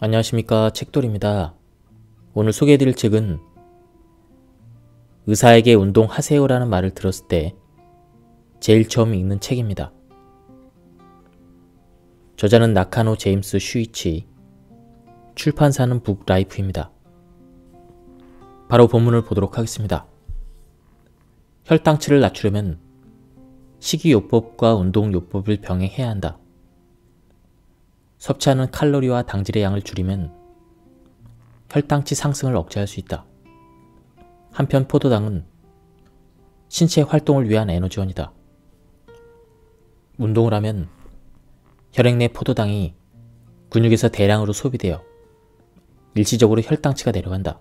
안녕하십니까 책돌입니다. 오늘 소개해드릴 책은 의사에게 운동하세요 라는 말을 들었을 때 제일 처음 읽는 책입니다. 저자는 나카노 제임스 슈이치, 출판사는 북라이프입니다. 바로 본문을 보도록 하겠습니다. 혈당치를 낮추려면 식이요법과 운동요법을 병행해야 한다. 섭취하는 칼로리와 당질의 양을 줄이면 혈당치 상승을 억제할 수 있다. 한편 포도당은 신체 활동을 위한 에너지원이다. 운동을 하면 혈액 내 포도당이 근육에서 대량으로 소비되어 일시적으로 혈당치가 내려간다.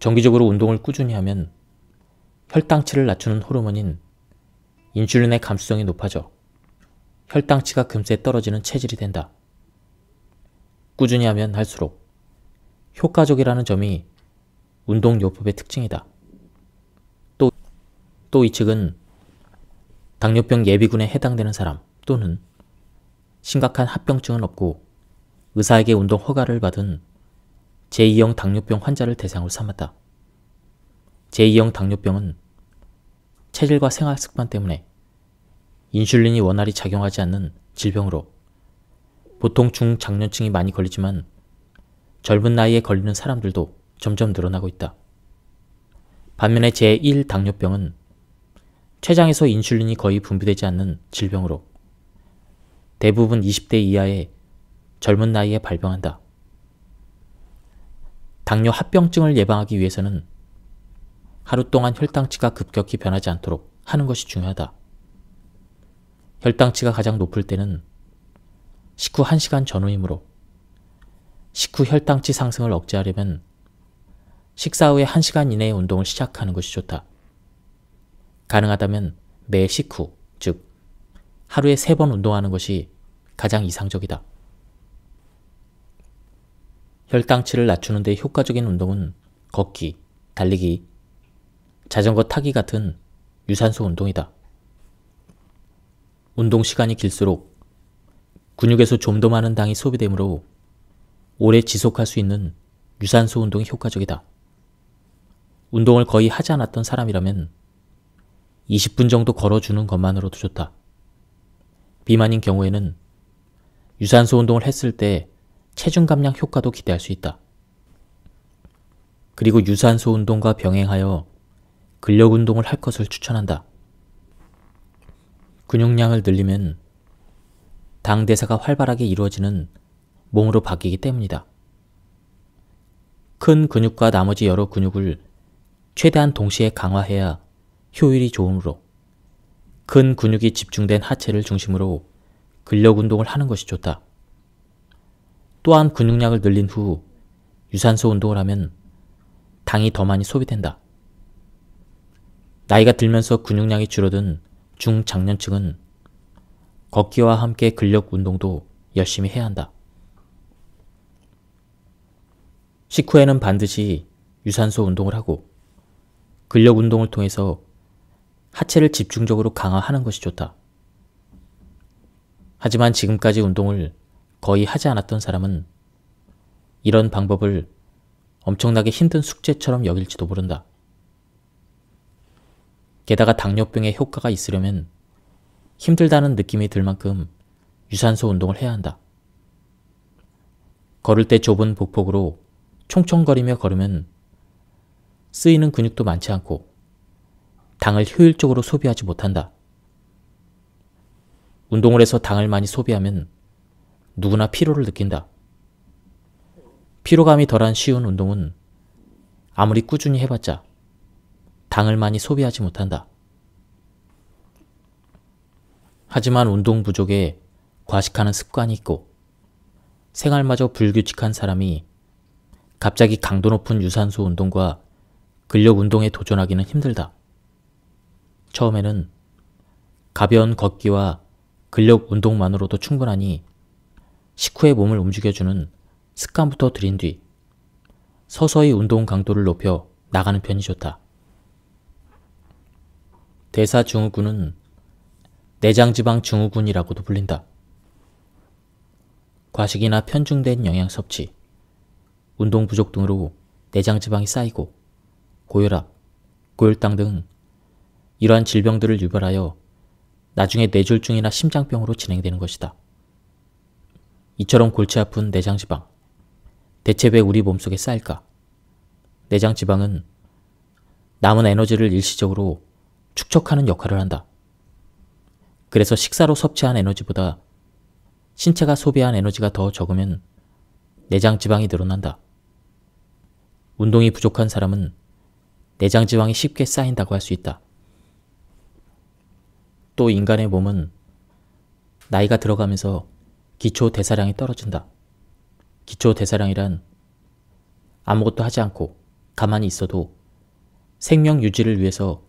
정기적으로 운동을 꾸준히 하면 혈당치를 낮추는 호르몬인 인슐린의 감수성이 높아져 혈당치가 금세 떨어지는 체질이 된다. 꾸준히 하면 할수록 효과적이라는 점이 운동요법의 특징이다. 또, 또 이 측은 당뇨병 예비군에 해당되는 사람 또는 심각한 합병증은 없고 의사에게 운동 허가를 받은 제2형 당뇨병 환자를 대상으로 삼았다. 제2형 당뇨병은 체질과 생활 습관 때문에 인슐린이 원활히 작용하지 않는 질병으로 보통 중장년층이 많이 걸리지만 젊은 나이에 걸리는 사람들도 점점 늘어나고 있다. 반면에 제1당뇨병은 췌장에서 인슐린이 거의 분비되지 않는 질병으로 대부분 20대 이하의 젊은 나이에 발병한다. 당뇨 합병증을 예방하기 위해서는 하루 동안 혈당치가 급격히 변하지 않도록 하는 것이 중요하다. 혈당치가 가장 높을 때는 식후 1시간 전후이므로 식후 혈당치 상승을 억제하려면 식사 후에 1시간 이내에 운동을 시작하는 것이 좋다. 가능하다면 매 식후, 즉 하루에 3번 운동하는 것이 가장 이상적이다. 혈당치를 낮추는 데 효과적인 운동은 걷기, 달리기, 자전거 타기 같은 유산소 운동이다. 운동 시간이 길수록 근육에서 좀 더 많은 당이 소비되므로 오래 지속할 수 있는 유산소 운동이 효과적이다. 운동을 거의 하지 않았던 사람이라면 20분 정도 걸어주는 것만으로도 좋다. 비만인 경우에는 유산소 운동을 했을 때 체중 감량 효과도 기대할 수 있다. 그리고 유산소 운동과 병행하여 근력 운동을 할 것을 추천한다. 근육량을 늘리면 당대사가 활발하게 이루어지는 몸으로 바뀌기 때문이다. 큰 근육과 나머지 여러 근육을 최대한 동시에 강화해야 효율이 좋으므로 큰 근육이 집중된 하체를 중심으로 근력 운동을 하는 것이 좋다. 또한 근육량을 늘린 후 유산소 운동을 하면 당이 더 많이 소비된다. 나이가 들면서 근육량이 줄어든 중장년층은 걷기와 함께 근력 운동도 열심히 해야 한다. 식후에는 반드시 유산소 운동을 하고 근력 운동을 통해서 하체를 집중적으로 강화하는 것이 좋다. 하지만 지금까지 운동을 거의 하지 않았던 사람은 이런 방법을 엄청나게 힘든 숙제처럼 여길지도 모른다. 게다가 당뇨병에 효과가 있으려면 힘들다는 느낌이 들 만큼 유산소 운동을 해야 한다. 걸을 때 좁은 보폭으로 총총거리며 걸으면 쓰이는 근육도 많지 않고 당을 효율적으로 소비하지 못한다. 운동을 해서 당을 많이 소비하면 누구나 피로를 느낀다. 피로감이 덜한 쉬운 운동은 아무리 꾸준히 해봤자 당을 많이 소비하지 못한다. 하지만 운동 부족에 과식하는 습관이 있고 생활마저 불규칙한 사람이 갑자기 강도 높은 유산소 운동과 근력 운동에 도전하기는 힘들다. 처음에는 가벼운 걷기와 근력 운동만으로도 충분하니 식후에 몸을 움직여주는 습관부터 들인 뒤 서서히 운동 강도를 높여 나가는 편이 좋다. 대사증후군은 내장지방 증후군이라고도 불린다. 과식이나 편중된 영양 섭취, 운동 부족 등으로 내장지방이 쌓이고 고혈압, 고혈당 등 이러한 질병들을 유발하여 나중에 뇌졸중이나 심장병으로 진행되는 것이다. 이처럼 골치 아픈 내장지방, 대체 왜 우리 몸속에 쌓일까? 내장지방은 남은 에너지를 일시적으로 축적하는 역할을 한다. 그래서 식사로 섭취한 에너지보다 신체가 소비한 에너지가 더 적으면 내장 지방이 늘어난다. 운동이 부족한 사람은 내장 지방이 쉽게 쌓인다고 할 수 있다. 또 인간의 몸은 나이가 들어가면서 기초 대사량이 떨어진다. 기초 대사량이란 아무것도 하지 않고 가만히 있어도 생명 유지를 위해서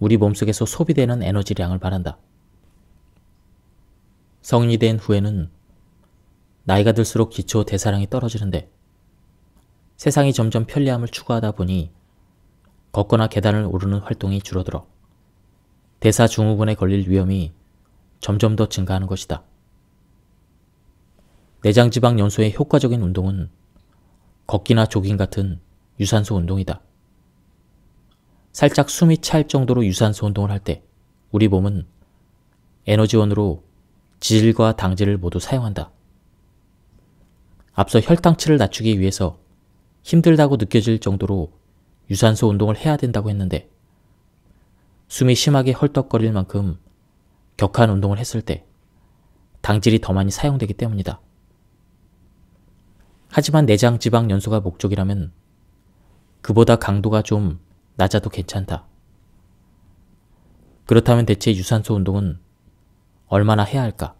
우리 몸속에서 소비되는 에너지량을 바란다 성인이 된 후에는 나이가 들수록 기초 대사량이 떨어지는데 세상이 점점 편리함을 추구하다 보니 걷거나 계단을 오르는 활동이 줄어들어 대사증후군에 걸릴 위험이 점점 더 증가하는 것이다. 내장지방 연소의 효과적인 운동은 걷기나 조깅 같은 유산소 운동이다. 살짝 숨이 찰 정도로 유산소 운동을 할 때 우리 몸은 에너지원으로 지질과 당질을 모두 사용한다. 앞서 혈당치를 낮추기 위해서 힘들다고 느껴질 정도로 유산소 운동을 해야 된다고 했는데 숨이 심하게 헐떡거릴 만큼 격한 운동을 했을 때 당질이 더 많이 사용되기 때문이다. 하지만 내장 지방 연소가 목적이라면 그보다 강도가 좀 낮아도 괜찮다. 그렇다면 대체 유산소 운동은 얼마나 해야 할까?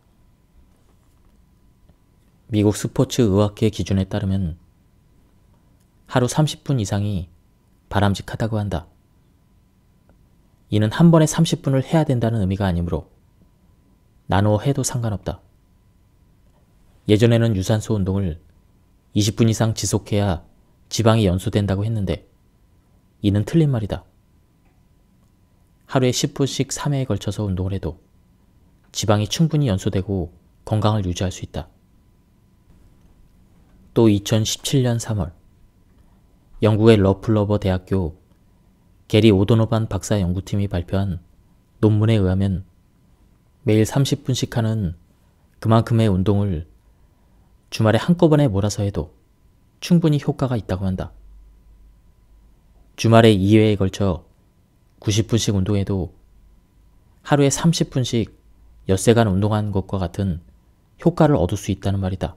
미국 스포츠 의학회 기준에 따르면 하루 30분 이상이 바람직하다고 한다. 이는 한 번에 30분을 해야 된다는 의미가 아니므로 나누어 해도 상관없다. 예전에는 유산소 운동을 20분 이상 지속해야 지방이 연소된다고 했는데 이는 틀린 말이다. 하루에 10분씩 3회에 걸쳐서 운동을 해도 지방이 충분히 연소되고 건강을 유지할 수 있다. 또 2017년 3월 영국의 러플러버 대학교 게리 오도노반 박사 연구팀이 발표한 논문에 의하면 매일 30분씩 하는 그만큼의 운동을 주말에 한꺼번에 몰아서 해도 충분히 효과가 있다고 한다. 주말에 2회에 걸쳐 90분씩 운동해도 하루에 30분씩 엿새간 운동하는 것과 같은 효과를 얻을 수 있다는 말이다.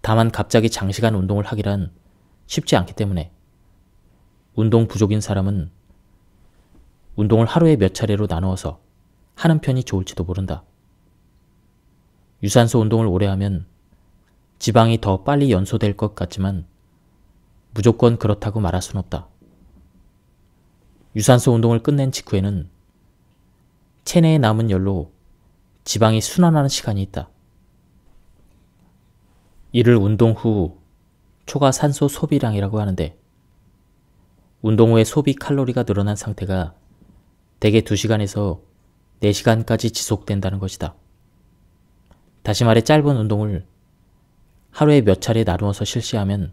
다만 갑자기 장시간 운동을 하기란 쉽지 않기 때문에 운동 부족인 사람은 운동을 하루에 몇 차례로 나누어서 하는 편이 좋을지도 모른다. 유산소 운동을 오래 하면 지방이 더 빨리 연소될 것 같지만 무조건 그렇다고 말할 수는 없다. 유산소 운동을 끝낸 직후에는 체내에 남은 열로 지방이 순환하는 시간이 있다. 이를 운동 후 초과 산소 소비량이라고 하는데 운동 후에 소비 칼로리가 늘어난 상태가 대개 2시간에서 4시간까지 지속된다는 것이다. 다시 말해 짧은 운동을 하루에 몇 차례 나누어서 실시하면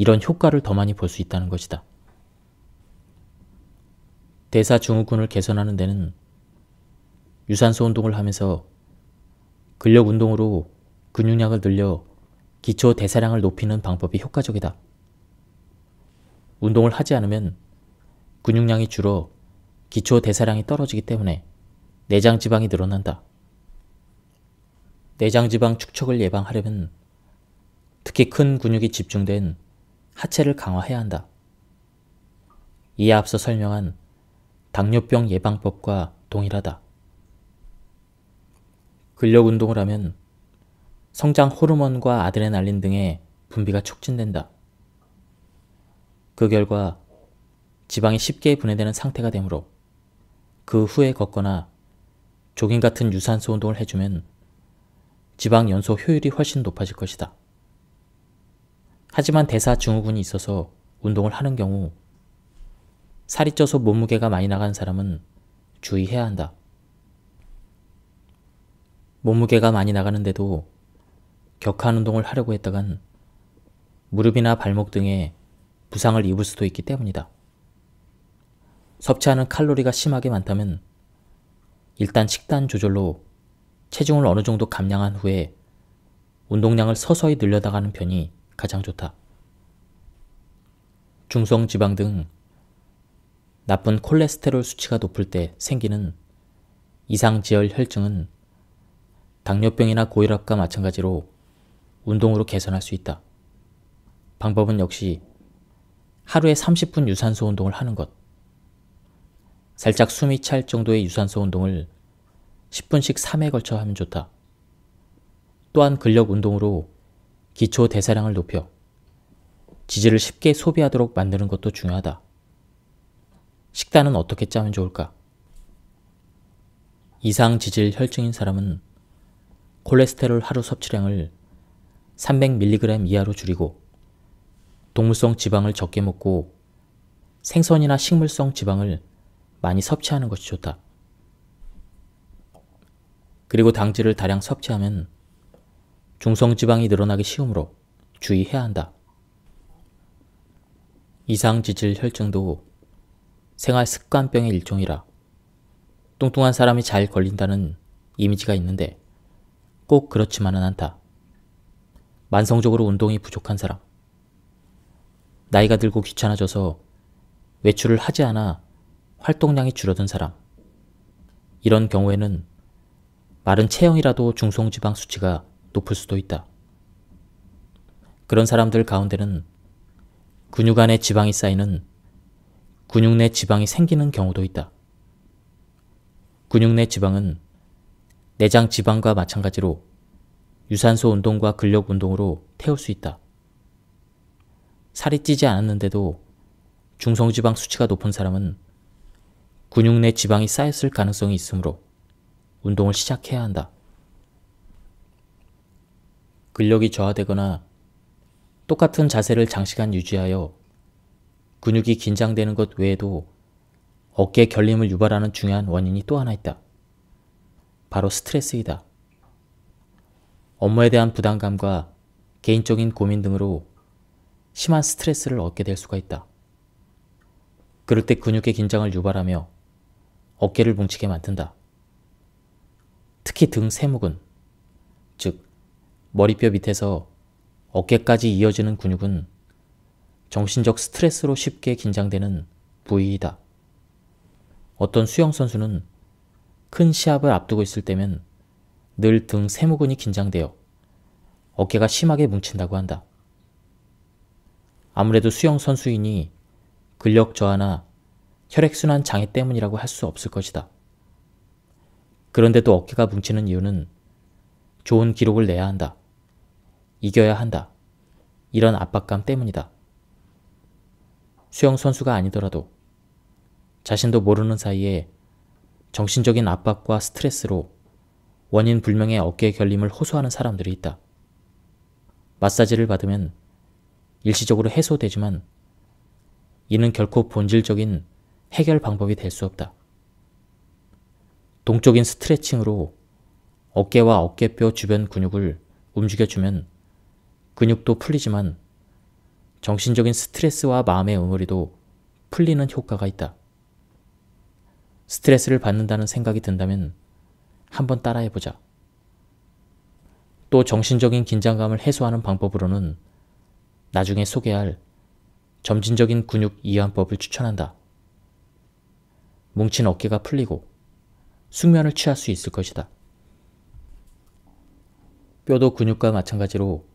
이런 효과를 더 많이 볼 수 있다는 것이다. 대사 증후군을 개선하는 데는 유산소 운동을 하면서 근력 운동으로 근육량을 늘려 기초 대사량을 높이는 방법이 효과적이다. 운동을 하지 않으면 근육량이 줄어 기초 대사량이 떨어지기 때문에 내장 지방이 늘어난다. 내장 지방 축척을 예방하려면 특히 큰 근육이 집중된 하체를 강화해야 한다. 이에 앞서 설명한 당뇨병 예방법과 동일하다. 근력 운동을 하면 성장 호르몬과 아드레날린 등의 분비가 촉진된다. 그 결과 지방이 쉽게 분해되는 상태가 되므로 그 후에 걷거나 조깅 같은 유산소 운동을 해주면 지방 연소 효율이 훨씬 높아질 것이다. 하지만 대사 증후군이 있어서 운동을 하는 경우 살이 쪄서 몸무게가 많이 나가는 사람은 주의해야 한다. 몸무게가 많이 나가는데도 격한 운동을 하려고 했다간 무릎이나 발목 등에 부상을 입을 수도 있기 때문이다. 섭취하는 칼로리가 심하게 많다면 일단 식단 조절로 체중을 어느 정도 감량한 후에 운동량을 서서히 늘려나가는 편이 가장 좋다. 중성 지방 등 나쁜 콜레스테롤 수치가 높을 때 생기는 이상지혈 혈증은 당뇨병이나 고혈압과 마찬가지로 운동으로 개선할 수 있다. 방법은 역시 하루에 30분 유산소 운동을 하는 것. 살짝 숨이 찰 정도의 유산소 운동을 10분씩 3회 걸쳐 하면 좋다. 또한 근력 운동으로 기초 대사량을 높여 지질을 쉽게 소비하도록 만드는 것도 중요하다. 식단은 어떻게 짜면 좋을까? 이상 지질 혈증인 사람은 콜레스테롤 하루 섭취량을 300mg 이하로 줄이고 동물성 지방을 적게 먹고 생선이나 식물성 지방을 많이 섭취하는 것이 좋다. 그리고 당질을 다량 섭취하면 중성지방이 늘어나기 쉬우므로 주의해야 한다. 이상지질 혈증도 생활 습관병의 일종이라 뚱뚱한 사람이 잘 걸린다는 이미지가 있는데 꼭 그렇지만은 않다. 만성적으로 운동이 부족한 사람, 나이가 들고 귀찮아져서 외출을 하지 않아 활동량이 줄어든 사람, 이런 경우에는 마른 체형이라도 중성지방 수치가 높을 수도 있다. 그런 사람들 가운데는 근육 안에 지방이 쌓이는 근육 내 지방이 생기는 경우도 있다. 근육 내 지방은 내장 지방과 마찬가지로 유산소 운동과 근력 운동으로 태울 수 있다. 살이 찌지 않았는데도 중성지방 수치가 높은 사람은 근육 내 지방이 쌓였을 가능성이 있으므로 운동을 시작해야 한다. 근력이 저하되거나 똑같은 자세를 장시간 유지하여 근육이 긴장되는 것 외에도 어깨 결림을 유발하는 중요한 원인이 또 하나 있다. 바로 스트레스이다. 업무에 대한 부담감과 개인적인 고민 등으로 심한 스트레스를 얻게 될 수가 있다. 그럴 때 근육의 긴장을 유발하며 어깨를 뭉치게 만든다. 특히 등 세목은 머리뼈 밑에서 어깨까지 이어지는 근육은 정신적 스트레스로 쉽게 긴장되는 부위이다. 어떤 수영선수는 큰 시합을 앞두고 있을 때면 늘 등 세무근이 긴장되어 어깨가 심하게 뭉친다고 한다. 아무래도 수영선수이니 근력 저하나 혈액순환 장애 때문이라고 할 수 없을 것이다. 그런데도 어깨가 뭉치는 이유는 좋은 기록을 내야 한다. 이겨야 한다. 이런 압박감 때문이다. 수영 선수가 아니더라도 자신도 모르는 사이에 정신적인 압박과 스트레스로 원인 불명의 어깨 결림을 호소하는 사람들이 있다. 마사지를 받으면 일시적으로 해소되지만 이는 결코 본질적인 해결 방법이 될 수 없다. 동적인 스트레칭으로 어깨와 어깨뼈 주변 근육을 움직여주면 근육도 풀리지만 정신적인 스트레스와 마음의 응어리도 풀리는 효과가 있다. 스트레스를 받는다는 생각이 든다면 한번 따라해보자. 또 정신적인 긴장감을 해소하는 방법으로는 나중에 소개할 점진적인 근육 이완법을 추천한다. 뭉친 어깨가 풀리고 숙면을 취할 수 있을 것이다. 뼈도 근육과 마찬가지로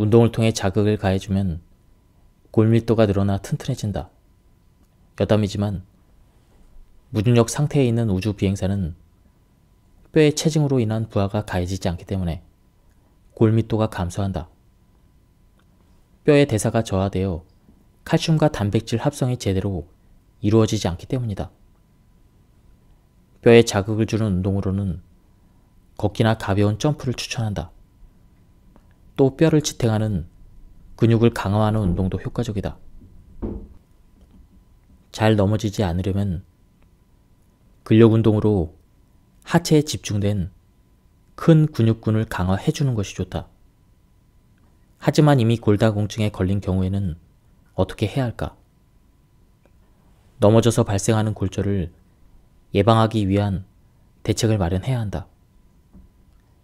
운동을 통해 자극을 가해주면 골밀도가 늘어나 튼튼해진다. 여담이지만 무중력 상태에 있는 우주 비행사는 뼈의 체증으로 인한 부하가 가해지지 않기 때문에 골밀도가 감소한다. 뼈의 대사가 저하되어 칼슘과 단백질 합성이 제대로 이루어지지 않기 때문이다. 뼈에 자극을 주는 운동으로는 걷기나 가벼운 점프를 추천한다. 또 뼈를 지탱하는 근육을 강화하는 운동도 효과적이다. 잘 넘어지지 않으려면 근력 운동으로 하체에 집중된 큰 근육군을 강화해 주는 것이 좋다. 하지만 이미 골다공증에 걸린 경우에는 어떻게 해야 할까? 넘어져서 발생하는 골절을 예방하기 위한 대책을 마련해야 한다.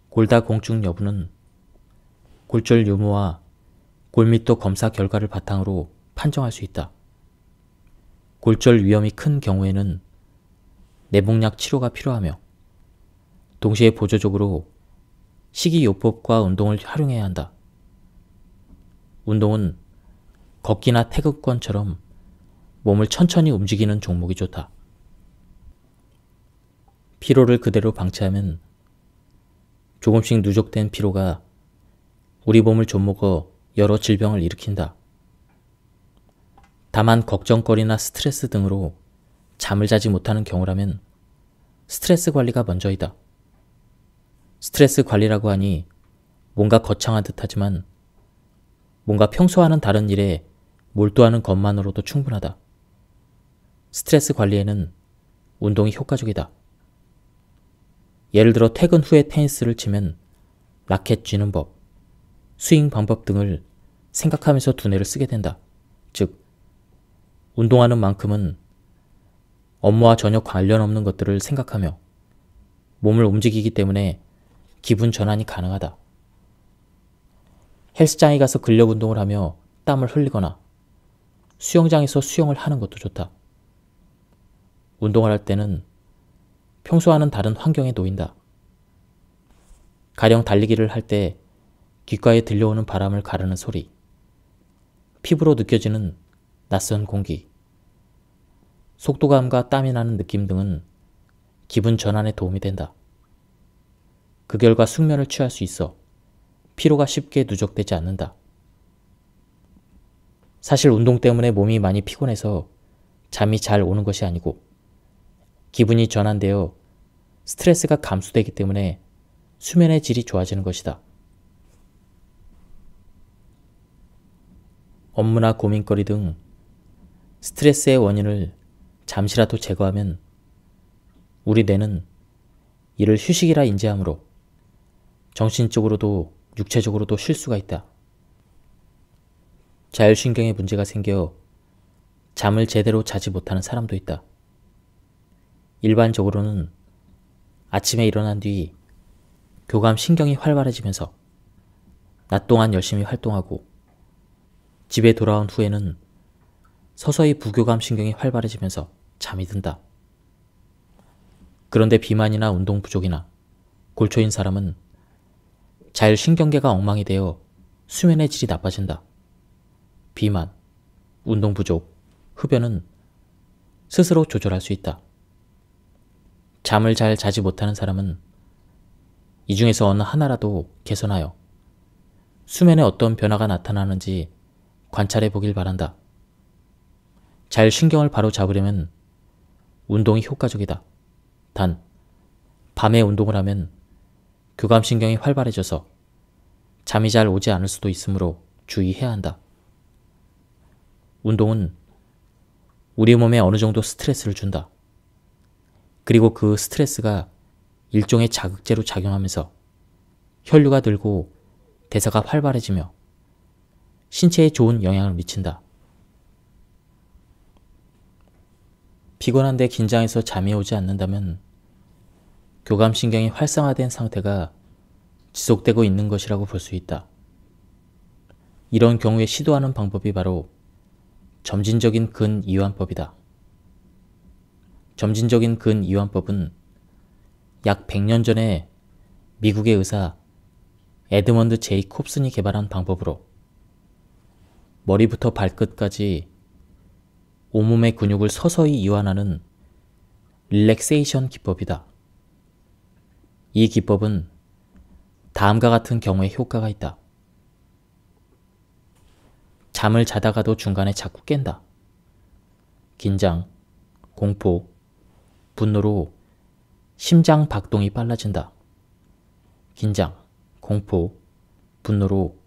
골다공증 여부는 골절 유무와 골밀도 검사 결과를 바탕으로 판정할 수 있다. 골절 위험이 큰 경우에는 내복약 치료가 필요하며 동시에 보조적으로 식이요법과 운동을 활용해야 한다. 운동은 걷기나 태극권처럼 몸을 천천히 움직이는 종목이 좋다. 피로를 그대로 방치하면 조금씩 누적된 피로가 우리 몸을 좀먹어 여러 질병을 일으킨다. 다만 걱정거리나 스트레스 등으로 잠을 자지 못하는 경우라면 스트레스 관리가 먼저이다. 스트레스 관리라고 하니 뭔가 거창한 듯 하지만 뭔가 평소와는 다른 일에 몰두하는 것만으로도 충분하다. 스트레스 관리에는 운동이 효과적이다. 예를 들어 퇴근 후에 테니스를 치면 라켓 쥐는 법, 스윙 방법 등을 생각하면서 두뇌를 쓰게 된다. 즉, 운동하는 만큼은 업무와 전혀 관련 없는 것들을 생각하며 몸을 움직이기 때문에 기분 전환이 가능하다. 헬스장에 가서 근력 운동을 하며 땀을 흘리거나 수영장에서 수영을 하는 것도 좋다. 운동을 할 때는 평소와는 다른 환경에 놓인다. 가령 달리기를 할때 귓가에 들려오는 바람을 가르는 소리, 피부로 느껴지는 낯선 공기, 속도감과 땀이 나는 느낌 등은 기분 전환에 도움이 된다. 그 결과 숙면을 취할 수 있어 피로가 쉽게 누적되지 않는다. 사실 운동 때문에 몸이 많이 피곤해서 잠이 잘 오는 것이 아니고 기분이 전환되어 스트레스가 감소되기 때문에 수면의 질이 좋아지는 것이다. 업무나 고민거리 등 스트레스의 원인을 잠시라도 제거하면 우리 뇌는 이를 휴식이라 인지하므로 정신적으로도 육체적으로도 쉴 수가 있다. 자율신경에 문제가 생겨 잠을 제대로 자지 못하는 사람도 있다. 일반적으로는 아침에 일어난 뒤 교감 신경이 활발해지면서 낮 동안 열심히 활동하고 집에 돌아온 후에는 서서히 부교감 신경이 활발해지면서 잠이 든다. 그런데 비만이나 운동 부족이나 골초인 사람은 자율신경계가 엉망이 되어 수면의 질이 나빠진다. 비만, 운동 부족, 흡연은 스스로 조절할 수 있다. 잠을 잘 자지 못하는 사람은 이 중에서 어느 하나라도 개선하여 수면에 어떤 변화가 나타나는지 관찰해 보길 바란다. 잘 신경을 바로 잡으려면 운동이 효과적이다. 단, 밤에 운동을 하면 교감신경이 활발해져서 잠이 잘 오지 않을 수도 있으므로 주의해야 한다. 운동은 우리 몸에 어느 정도 스트레스를 준다. 그리고 그 스트레스가 일종의 자극제로 작용하면서 혈류가 늘고 대사가 활발해지며 신체에 좋은 영향을 미친다. 피곤한데 긴장해서 잠이 오지 않는다면 교감신경이 활성화된 상태가 지속되고 있는 것이라고 볼 수 있다. 이런 경우에 시도하는 방법이 바로 점진적인 근이완법이다. 점진적인 근이완법은 약 100년 전에 미국의 의사 에드먼드 제이 콥슨이 개발한 방법으로 머리부터 발끝까지 온몸의 근육을 서서히 이완하는 릴렉세이션 기법이다. 이 기법은 다음과 같은 경우에 효과가 있다. 잠을 자다가도 중간에 자꾸 깬다. 긴장, 공포, 분노로 심장 박동이 빨라진다. 긴장, 공포, 분노로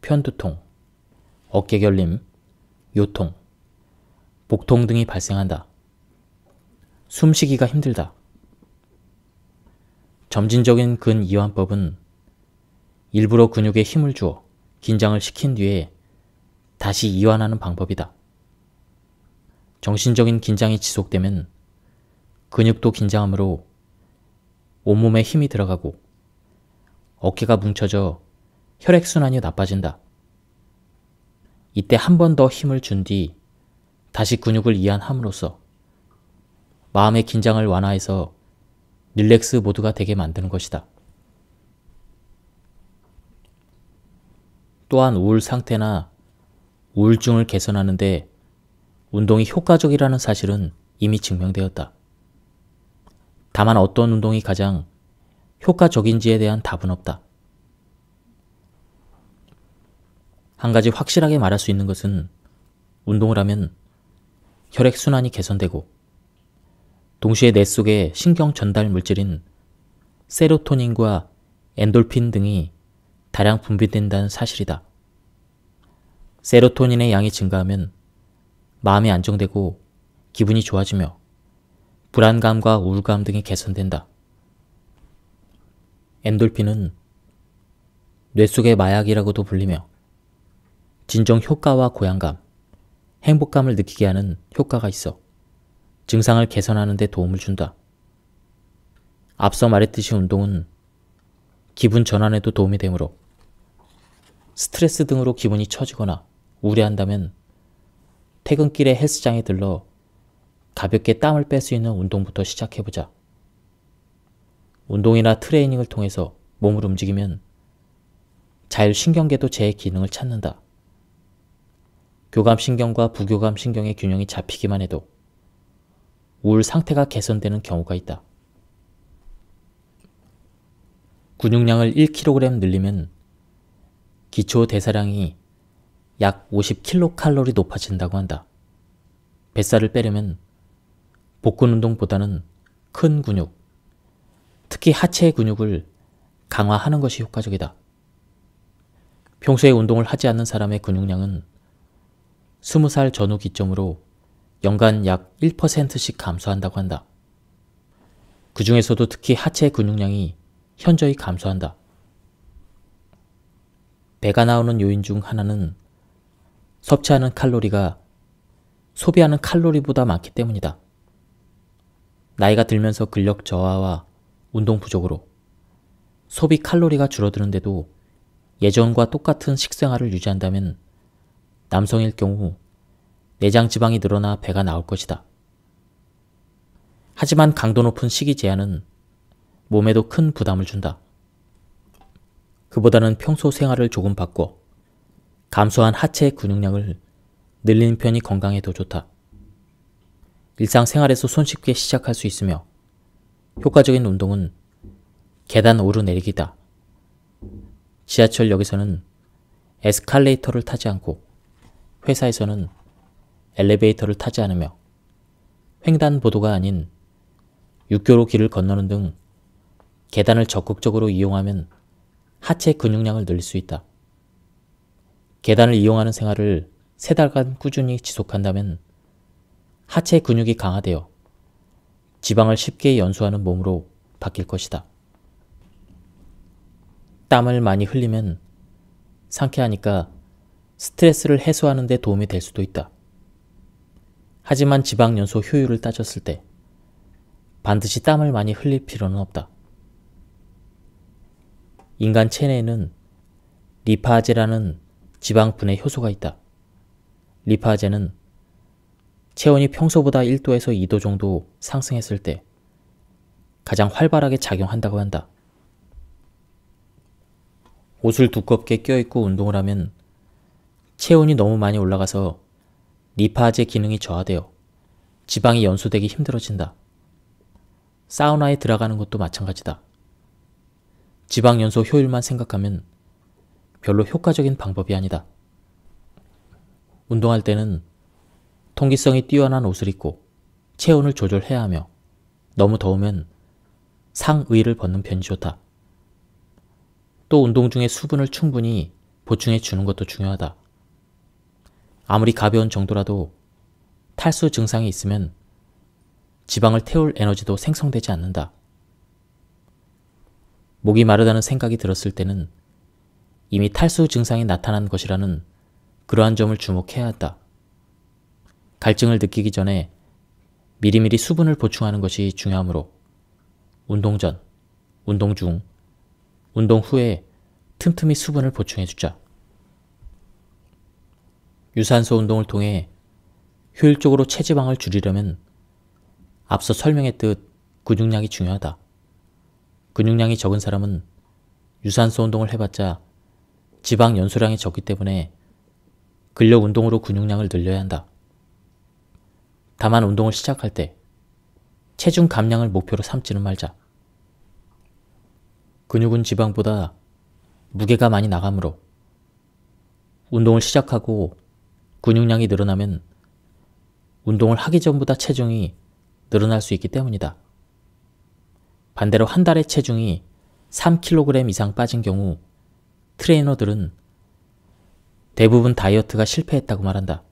편두통, 어깨결림, 요통, 복통 등이 발생한다. 숨쉬기가 힘들다. 점진적인 근이완법은 일부러 근육에 힘을 주어 긴장을 시킨 뒤에 다시 이완하는 방법이다. 정신적인 긴장이 지속되면 근육도 긴장함으로 온몸에 힘이 들어가고 어깨가 뭉쳐져 혈액순환이 나빠진다. 이때 한 번 더 힘을 준 뒤 다시 근육을 이완함으로써 마음의 긴장을 완화해서 릴렉스 모드가 되게 만드는 것이다. 또한 우울 상태나 우울증을 개선하는데 운동이 효과적이라는 사실은 이미 증명되었다. 다만 어떤 운동이 가장 효과적인지에 대한 답은 없다. 한 가지 확실하게 말할 수 있는 것은 운동을 하면 혈액순환이 개선되고 동시에 뇌 속의 신경 전달 물질인 세로토닌과 엔돌핀 등이 다량 분비된다는 사실이다. 세로토닌의 양이 증가하면 마음이 안정되고 기분이 좋아지며 불안감과 우울감 등이 개선된다. 엔돌핀은 뇌 속의 마약이라고도 불리며 진정 효과와 고향감, 행복감을 느끼게 하는 효과가 있어 증상을 개선하는 데 도움을 준다. 앞서 말했듯이 운동은 기분 전환에도 도움이 되므로 스트레스 등으로 기분이 처지거나 우려한다면 퇴근길에 헬스장에 들러 가볍게 땀을 뺄 수 있는 운동부터 시작해보자. 운동이나 트레이닝을 통해서 몸을 움직이면 자율신경계도 제 기능을 찾는다. 교감신경과 부교감신경의 균형이 잡히기만 해도 우울 상태가 개선되는 경우가 있다. 근육량을 1kg 늘리면 기초 대사량이 약 50kcal 높아진다고 한다. 뱃살을 빼려면 복근 운동보다는 큰 근육, 특히 하체 근육을 강화하는 것이 효과적이다. 평소에 운동을 하지 않는 사람의 근육량은 20살 전후 기점으로 연간 약 1%씩 감소한다고 한다. 그 중에서도 특히 하체 근육량이 현저히 감소한다. 배가 나오는 요인 중 하나는 섭취하는 칼로리가 소비하는 칼로리보다 많기 때문이다. 나이가 들면서 근력 저하와 운동 부족으로 소비 칼로리가 줄어드는데도 예전과 똑같은 식생활을 유지한다면 남성일 경우 내장 지방이 늘어나 배가 나올 것이다. 하지만 강도 높은 식이 제한은 몸에도 큰 부담을 준다. 그보다는 평소 생활을 조금 바꿔 감소한 하체 근육량을 늘리는 편이 건강에 더 좋다. 일상생활에서 손쉽게 시작할 수 있으며 효과적인 운동은 계단 오르내리기다. 지하철역에서는 에스칼레이터를 타지 않고 회사에서는 엘리베이터를 타지 않으며 횡단보도가 아닌 육교로 길을 건너는 등 계단을 적극적으로 이용하면 하체 근육량을 늘릴 수 있다. 계단을 이용하는 생활을 세 달간 꾸준히 지속한다면 하체 근육이 강화되어 지방을 쉽게 연소하는 몸으로 바뀔 것이다. 땀을 많이 흘리면 상쾌하니까 스트레스를 해소하는 데 도움이 될 수도 있다. 하지만 지방연소 효율을 따졌을 때 반드시 땀을 많이 흘릴 필요는 없다. 인간 체내에는 리파제라는 지방분해 효소가 있다. 리파제는 체온이 평소보다 1도에서 2도 정도 상승했을 때 가장 활발하게 작용한다고 한다. 옷을 두껍게 껴입고 운동을 하면 체온이 너무 많이 올라가서 리파제 기능이 저하되어 지방이 연소되기 힘들어진다. 사우나에 들어가는 것도 마찬가지다. 지방 연소 효율만 생각하면 별로 효과적인 방법이 아니다. 운동할 때는 통기성이 뛰어난 옷을 입고 체온을 조절해야 하며 너무 더우면 상의를 벗는 편이 좋다. 또 운동 중에 수분을 충분히 보충해 주는 것도 중요하다. 아무리 가벼운 정도라도 탈수 증상이 있으면 지방을 태울 에너지도 생성되지 않는다. 목이 마르다는 생각이 들었을 때는 이미 탈수 증상이 나타난 것이라는 그러한 점을 주목해야 한다. 갈증을 느끼기 전에 미리미리 수분을 보충하는 것이 중요하므로 운동 전, 운동 중, 운동 후에 틈틈이 수분을 보충해주자. 유산소 운동을 통해 효율적으로 체지방을 줄이려면 앞서 설명했듯 근육량이 중요하다. 근육량이 적은 사람은 유산소 운동을 해봤자 지방 연소량이 적기 때문에 근력 운동으로 근육량을 늘려야 한다. 다만 운동을 시작할 때 체중 감량을 목표로 삼지는 말자. 근육은 지방보다 무게가 많이 나가므로 운동을 시작하고 근육량이 늘어나면 운동을 하기 전보다 체중이 늘어날 수 있기 때문이다. 반대로 한 달에 체중이 3kg 이상 빠진 경우 트레이너들은 대부분 다이어트가 실패했다고 말한다.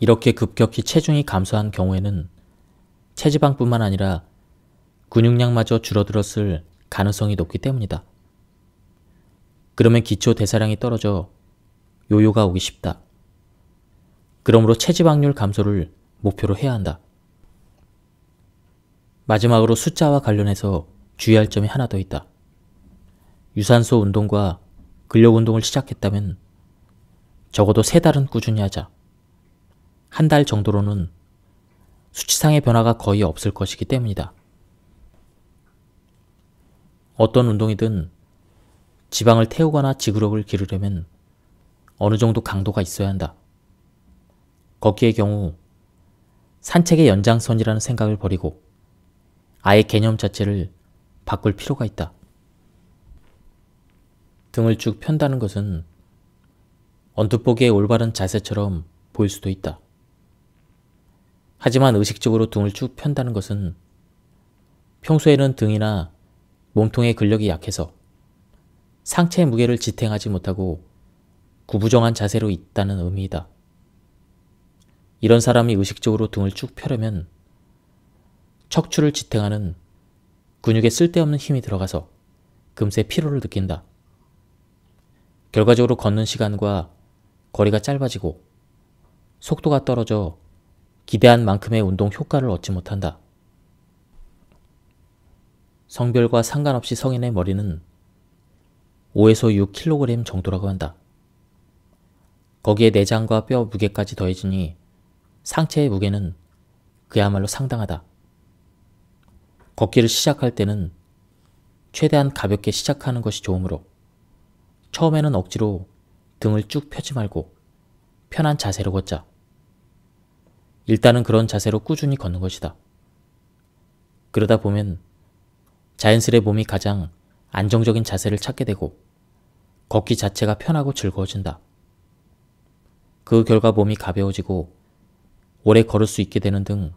이렇게 급격히 체중이 감소한 경우에는 체지방뿐만 아니라 근육량마저 줄어들었을 가능성이 높기 때문이다. 그러면 기초 대사량이 떨어져 요요가 오기 쉽다. 그러므로 체지방률 감소를 목표로 해야 한다. 마지막으로 숫자와 관련해서 주의할 점이 하나 더 있다. 유산소 운동과 근력 운동을 시작했다면 적어도 세 달은 꾸준히 하자. 한 달 정도로는 수치상의 변화가 거의 없을 것이기 때문이다. 어떤 운동이든 지방을 태우거나 지구력을 기르려면 어느 정도 강도가 있어야 한다. 걷기의 경우 산책의 연장선이라는 생각을 버리고 아예 개념 자체를 바꿀 필요가 있다. 등을 쭉 편다는 것은 언뜻 보기에 올바른 자세처럼 보일 수도 있다. 하지만 의식적으로 등을 쭉 편다는 것은 평소에는 등이나 몸통의 근력이 약해서 상체의 무게를 지탱하지 못하고 구부정한 자세로 있다는 의미이다. 이런 사람이 의식적으로 등을 쭉 펴려면 척추를 지탱하는 근육에 쓸데없는 힘이 들어가서 금세 피로를 느낀다. 결과적으로 걷는 시간과 거리가 짧아지고 속도가 떨어져 기대한 만큼의 운동 효과를 얻지 못한다. 성별과 상관없이 성인의 머리는 5에서 6kg 정도라고 한다. 거기에 내장과 뼈 무게까지 더해지니 상체의 무게는 그야말로 상당하다. 걷기를 시작할 때는 최대한 가볍게 시작하는 것이 좋으므로 처음에는 억지로 등을 쭉 펴지 말고 편한 자세로 걷자. 일단은 그런 자세로 꾸준히 걷는 것이다. 그러다 보면 자연스레 몸이 가장 안정적인 자세를 찾게 되고 걷기 자체가 편하고 즐거워진다. 그 결과 몸이 가벼워지고 오래 걸을 수 있게 되는 등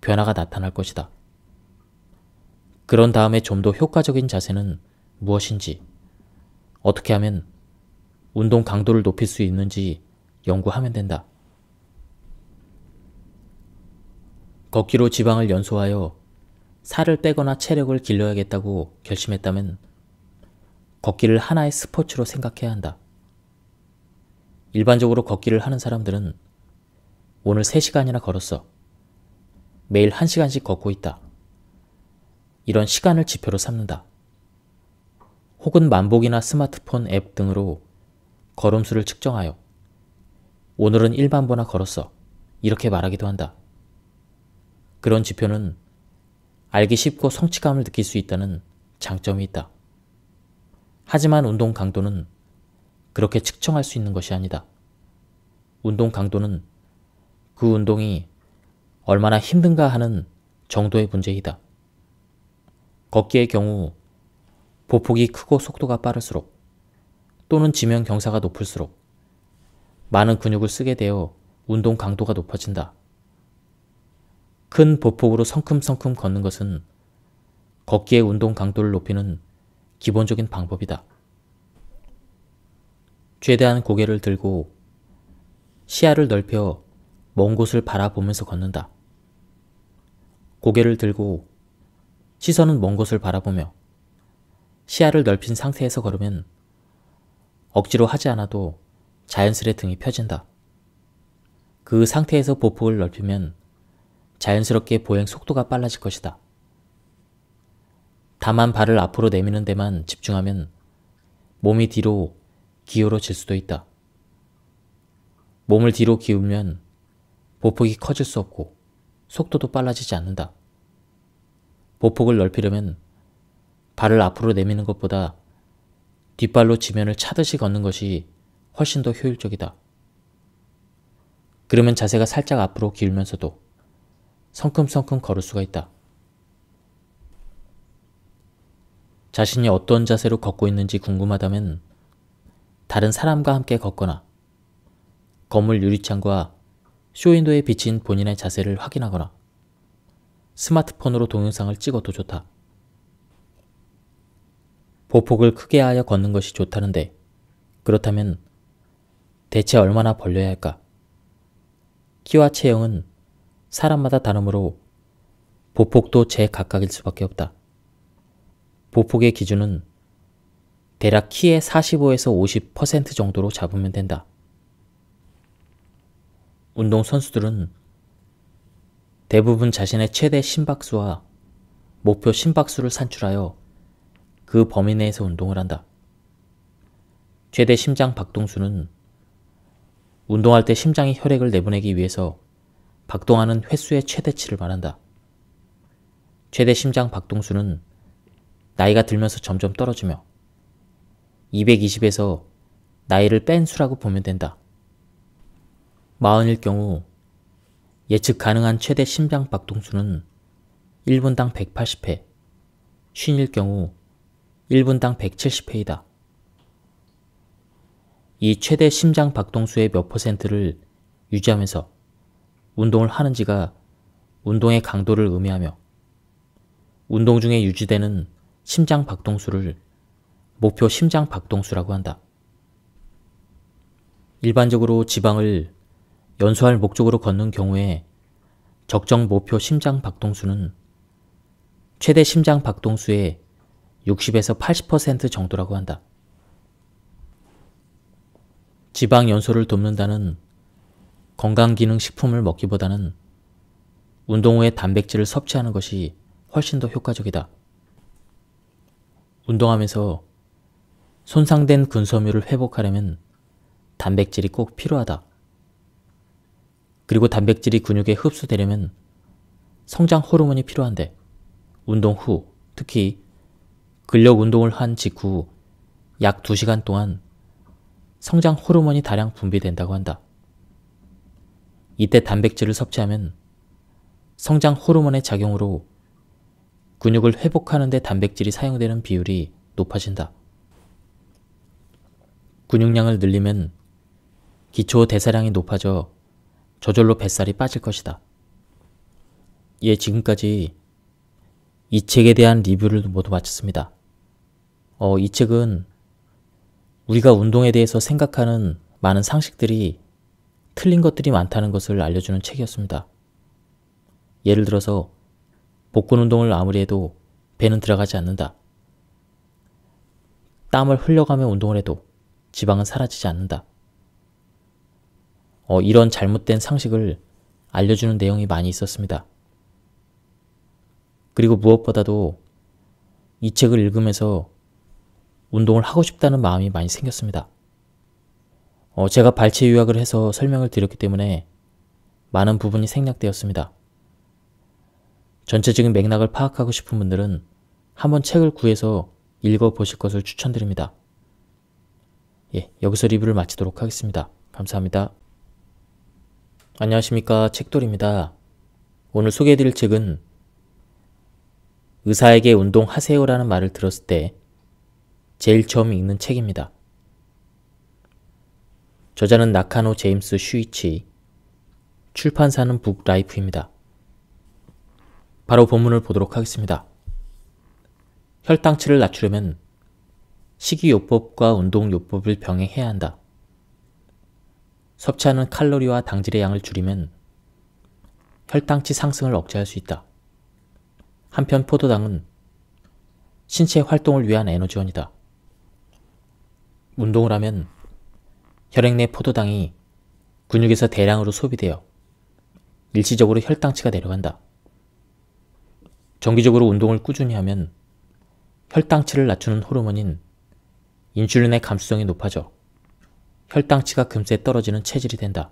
변화가 나타날 것이다. 그런 다음에 좀 더 효과적인 자세는 무엇인지, 어떻게 하면 운동 강도를 높일 수 있는지 연구하면 된다. 걷기로 지방을 연소하여 살을 빼거나 체력을 길러야겠다고 결심했다면 걷기를 하나의 스포츠로 생각해야 한다. 일반적으로 걷기를 하는 사람들은 오늘 3시간이나 걸었어. 매일 1시간씩 걷고 있다. 이런 시간을 지표로 삼는다. 혹은 만복이나 스마트폰 앱 등으로 걸음수를 측정하여 오늘은 1만 보나 걸었어. 이렇게 말하기도 한다. 그런 지표는 알기 쉽고 성취감을 느낄 수 있다는 장점이 있다. 하지만 운동 강도는 그렇게 측정할 수 있는 것이 아니다. 운동 강도는 그 운동이 얼마나 힘든가 하는 정도의 문제이다. 걷기의 경우 보폭이 크고 속도가 빠를수록 또는 지면 경사가 높을수록 많은 근육을 쓰게 되어 운동 강도가 높아진다. 큰 보폭으로 성큼성큼 걷는 것은 걷기의 운동 강도를 높이는 기본적인 방법이다. 최대한 고개를 들고 시야를 넓혀 먼 곳을 바라보면서 걷는다. 고개를 들고 시선은 먼 곳을 바라보며 시야를 넓힌 상태에서 걸으면 억지로 하지 않아도 자연스레 등이 펴진다. 그 상태에서 보폭을 넓히면 자연스럽게 보행 속도가 빨라질 것이다. 다만 발을 앞으로 내미는 데만 집중하면 몸이 뒤로 기울로질 수도 있다. 몸을 뒤로 기우면 보폭이 커질 수 없고 속도도 빨라지지 않는다. 보폭을 넓히려면 발을 앞으로 내미는 것보다 뒷발로 지면을 차듯이 걷는 것이 훨씬 더 효율적이다. 그러면 자세가 살짝 앞으로 기울면서도 성큼성큼 걸을 수가 있다. 자신이 어떤 자세로 걷고 있는지 궁금하다면 다른 사람과 함께 걷거나 건물 유리창과 쇼윈도에 비친 본인의 자세를 확인하거나 스마트폰으로 동영상을 찍어도 좋다. 보폭을 크게 하여 걷는 것이 좋다는데 그렇다면 대체 얼마나 벌려야 할까? 키와 체형은 사람마다 다르므로 보폭도 제각각일 수밖에 없다. 보폭의 기준은 대략 키의 45에서 50% 정도로 잡으면 된다. 운동 선수들은 대부분 자신의 최대 심박수와 목표 심박수를 산출하여 그 범위 내에서 운동을 한다. 최대 심장 박동수는 운동할 때 심장이 혈액을 내보내기 위해서 박동하는 횟수의 최대치를 말한다. 최대 심장 박동수는 나이가 들면서 점점 떨어지며 220에서 나이를 뺀 수라고 보면 된다. 40일 경우 예측 가능한 최대 심장 박동수는 1분당 180회, 50일 경우 1분당 170회이다. 이 최대 심장 박동수의 몇 퍼센트를 유지하면서 운동을 하는지가 운동의 강도를 의미하며 운동 중에 유지되는 심장 박동수를 목표 심장 박동수라고 한다. 일반적으로 지방을 연소할 목적으로 걷는 경우에 적정 목표 심장 박동수는 최대 심장 박동수의 60에서 80% 정도라고 한다. 지방 연소를 돕는다는 건강기능식품을 먹기보다는 운동 후에 단백질을 섭취하는 것이 훨씬 더 효과적이다. 운동하면서 손상된 군섬유를 회복하려면 단백질이 꼭 필요하다. 그리고 단백질이 근육에 흡수되려면 성장 호르몬이 필요한데 운동 후 특히 근력 운동을 한 직후 약 2시간 동안 성장 호르몬이 다량 분비된다고 한다. 이때 단백질을 섭취하면 성장 호르몬의 작용으로 근육을 회복하는 데 단백질이 사용되는 비율이 높아진다. 근육량을 늘리면 기초 대사량이 높아져 저절로 뱃살이 빠질 것이다. 예, 지금까지 이 책에 대한 리뷰를 모두 마쳤습니다. 어, 이 책은 우리가 운동에 대해서 생각하는 많은 상식들이 틀린 것들이 많다는 것을 알려주는 책이었습니다. 예를 들어서 복근 운동을 아무리 해도 배는 들어가지 않는다. 땀을 흘려가며 운동을 해도 지방은 사라지지 않는다. 어, 이런 잘못된 상식을 알려주는 내용이 많이 있었습니다. 그리고 무엇보다도 이 책을 읽으면서 운동을 하고 싶다는 마음이 많이 생겼습니다. 어, 제가 발췌 요약을 해서 설명을 드렸기 때문에 많은 부분이 생략되었습니다. 전체적인 맥락을 파악하고 싶은 분들은 한번 책을 구해서 읽어보실 것을 추천드립니다. 예, 여기서 리뷰를 마치도록 하겠습니다. 감사합니다. 안녕하십니까 책돌입니다. 오늘 소개해드릴 책은 의사에게 운동하세요라는 말을 들었을 때 제일 처음 읽는 책입니다. 저자는 나카노 제임스 슈이치, 출판사는 북라이프입니다. 바로 본문을 보도록 하겠습니다. 혈당치를 낮추려면 식이요법과 운동요법을 병행해야 한다. 섭취하는 칼로리와 당질의 양을 줄이면 혈당치 상승을 억제할 수 있다. 한편 포도당은 신체 활동을 위한 에너지원이다. 운동을 하면 혈액 내 포도당이 근육에서 대량으로 소비되어 일시적으로 혈당치가 내려간다. 정기적으로 운동을 꾸준히 하면 혈당치를 낮추는 호르몬인 인슐린의 감수성이 높아져 혈당치가 금세 떨어지는 체질이 된다.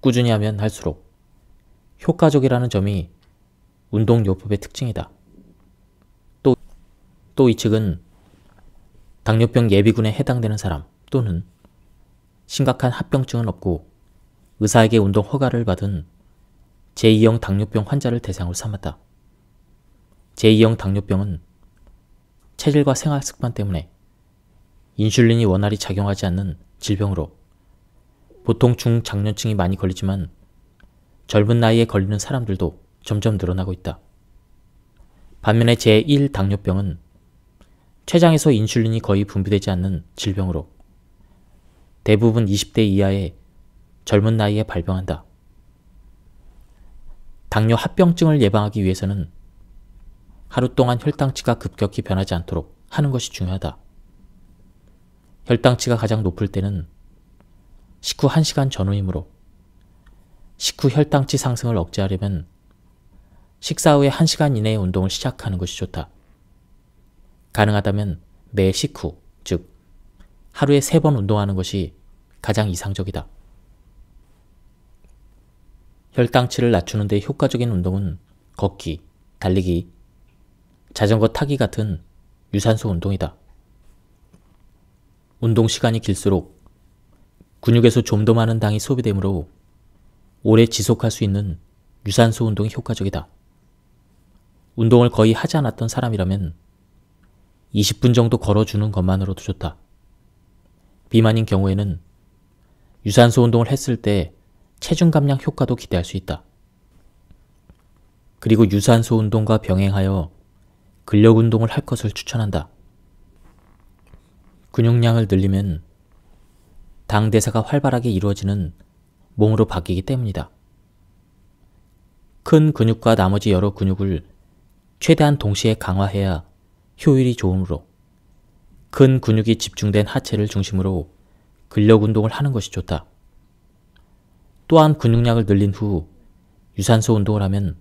꾸준히 하면 할수록 효과적이라는 점이 운동요법의 특징이다. 또, 또 이 측은 당뇨병 예비군에 해당되는 사람 또는 심각한 합병증은 없고 의사에게 운동 허가를 받은 제2형 당뇨병 환자를 대상으로 삼았다. 제2형 당뇨병은 체질과 생활 습관 때문에 인슐린이 원활히 작용하지 않는 질병으로 보통 중장년층이 많이 걸리지만 젊은 나이에 걸리는 사람들도 점점 늘어나고 있다. 반면에 제1당뇨병은 췌장에서 인슐린이 거의 분비되지 않는 질병으로 대부분 20대 이하의 젊은 나이에 발병한다. 당뇨 합병증을 예방하기 위해서는 하루 동안 혈당치가 급격히 변하지 않도록 하는 것이 중요하다. 혈당치가 가장 높을 때는 식후 1시간 전후이므로 식후 혈당치 상승을 억제하려면 식사 후에 1시간 이내에 운동을 시작하는 것이 좋다. 가능하다면 매 식후, 즉 하루에 3번 운동하는 것이 가장 이상적이다. 혈당치를 낮추는 데 효과적인 운동은 걷기, 달리기, 자전거 타기 같은 유산소 운동이다. 운동 시간이 길수록 근육에서 좀 더 많은 당이 소비되므로 오래 지속할 수 있는 유산소 운동이 효과적이다. 운동을 거의 하지 않았던 사람이라면 20분 정도 걸어주는 것만으로도 좋다. 비만인 경우에는 유산소 운동을 했을 때 체중 감량 효과도 기대할 수 있다. 그리고 유산소 운동과 병행하여 근력 운동을 할 것을 추천한다. 근육량을 늘리면 당대사가 활발하게 이루어지는 몸으로 바뀌기 때문이다. 큰 근육과 나머지 여러 근육을 최대한 동시에 강화해야 효율이 좋으므로 큰 근육이 집중된 하체를 중심으로 근력 운동을 하는 것이 좋다. 또한 근육량을 늘린 후 유산소 운동을 하면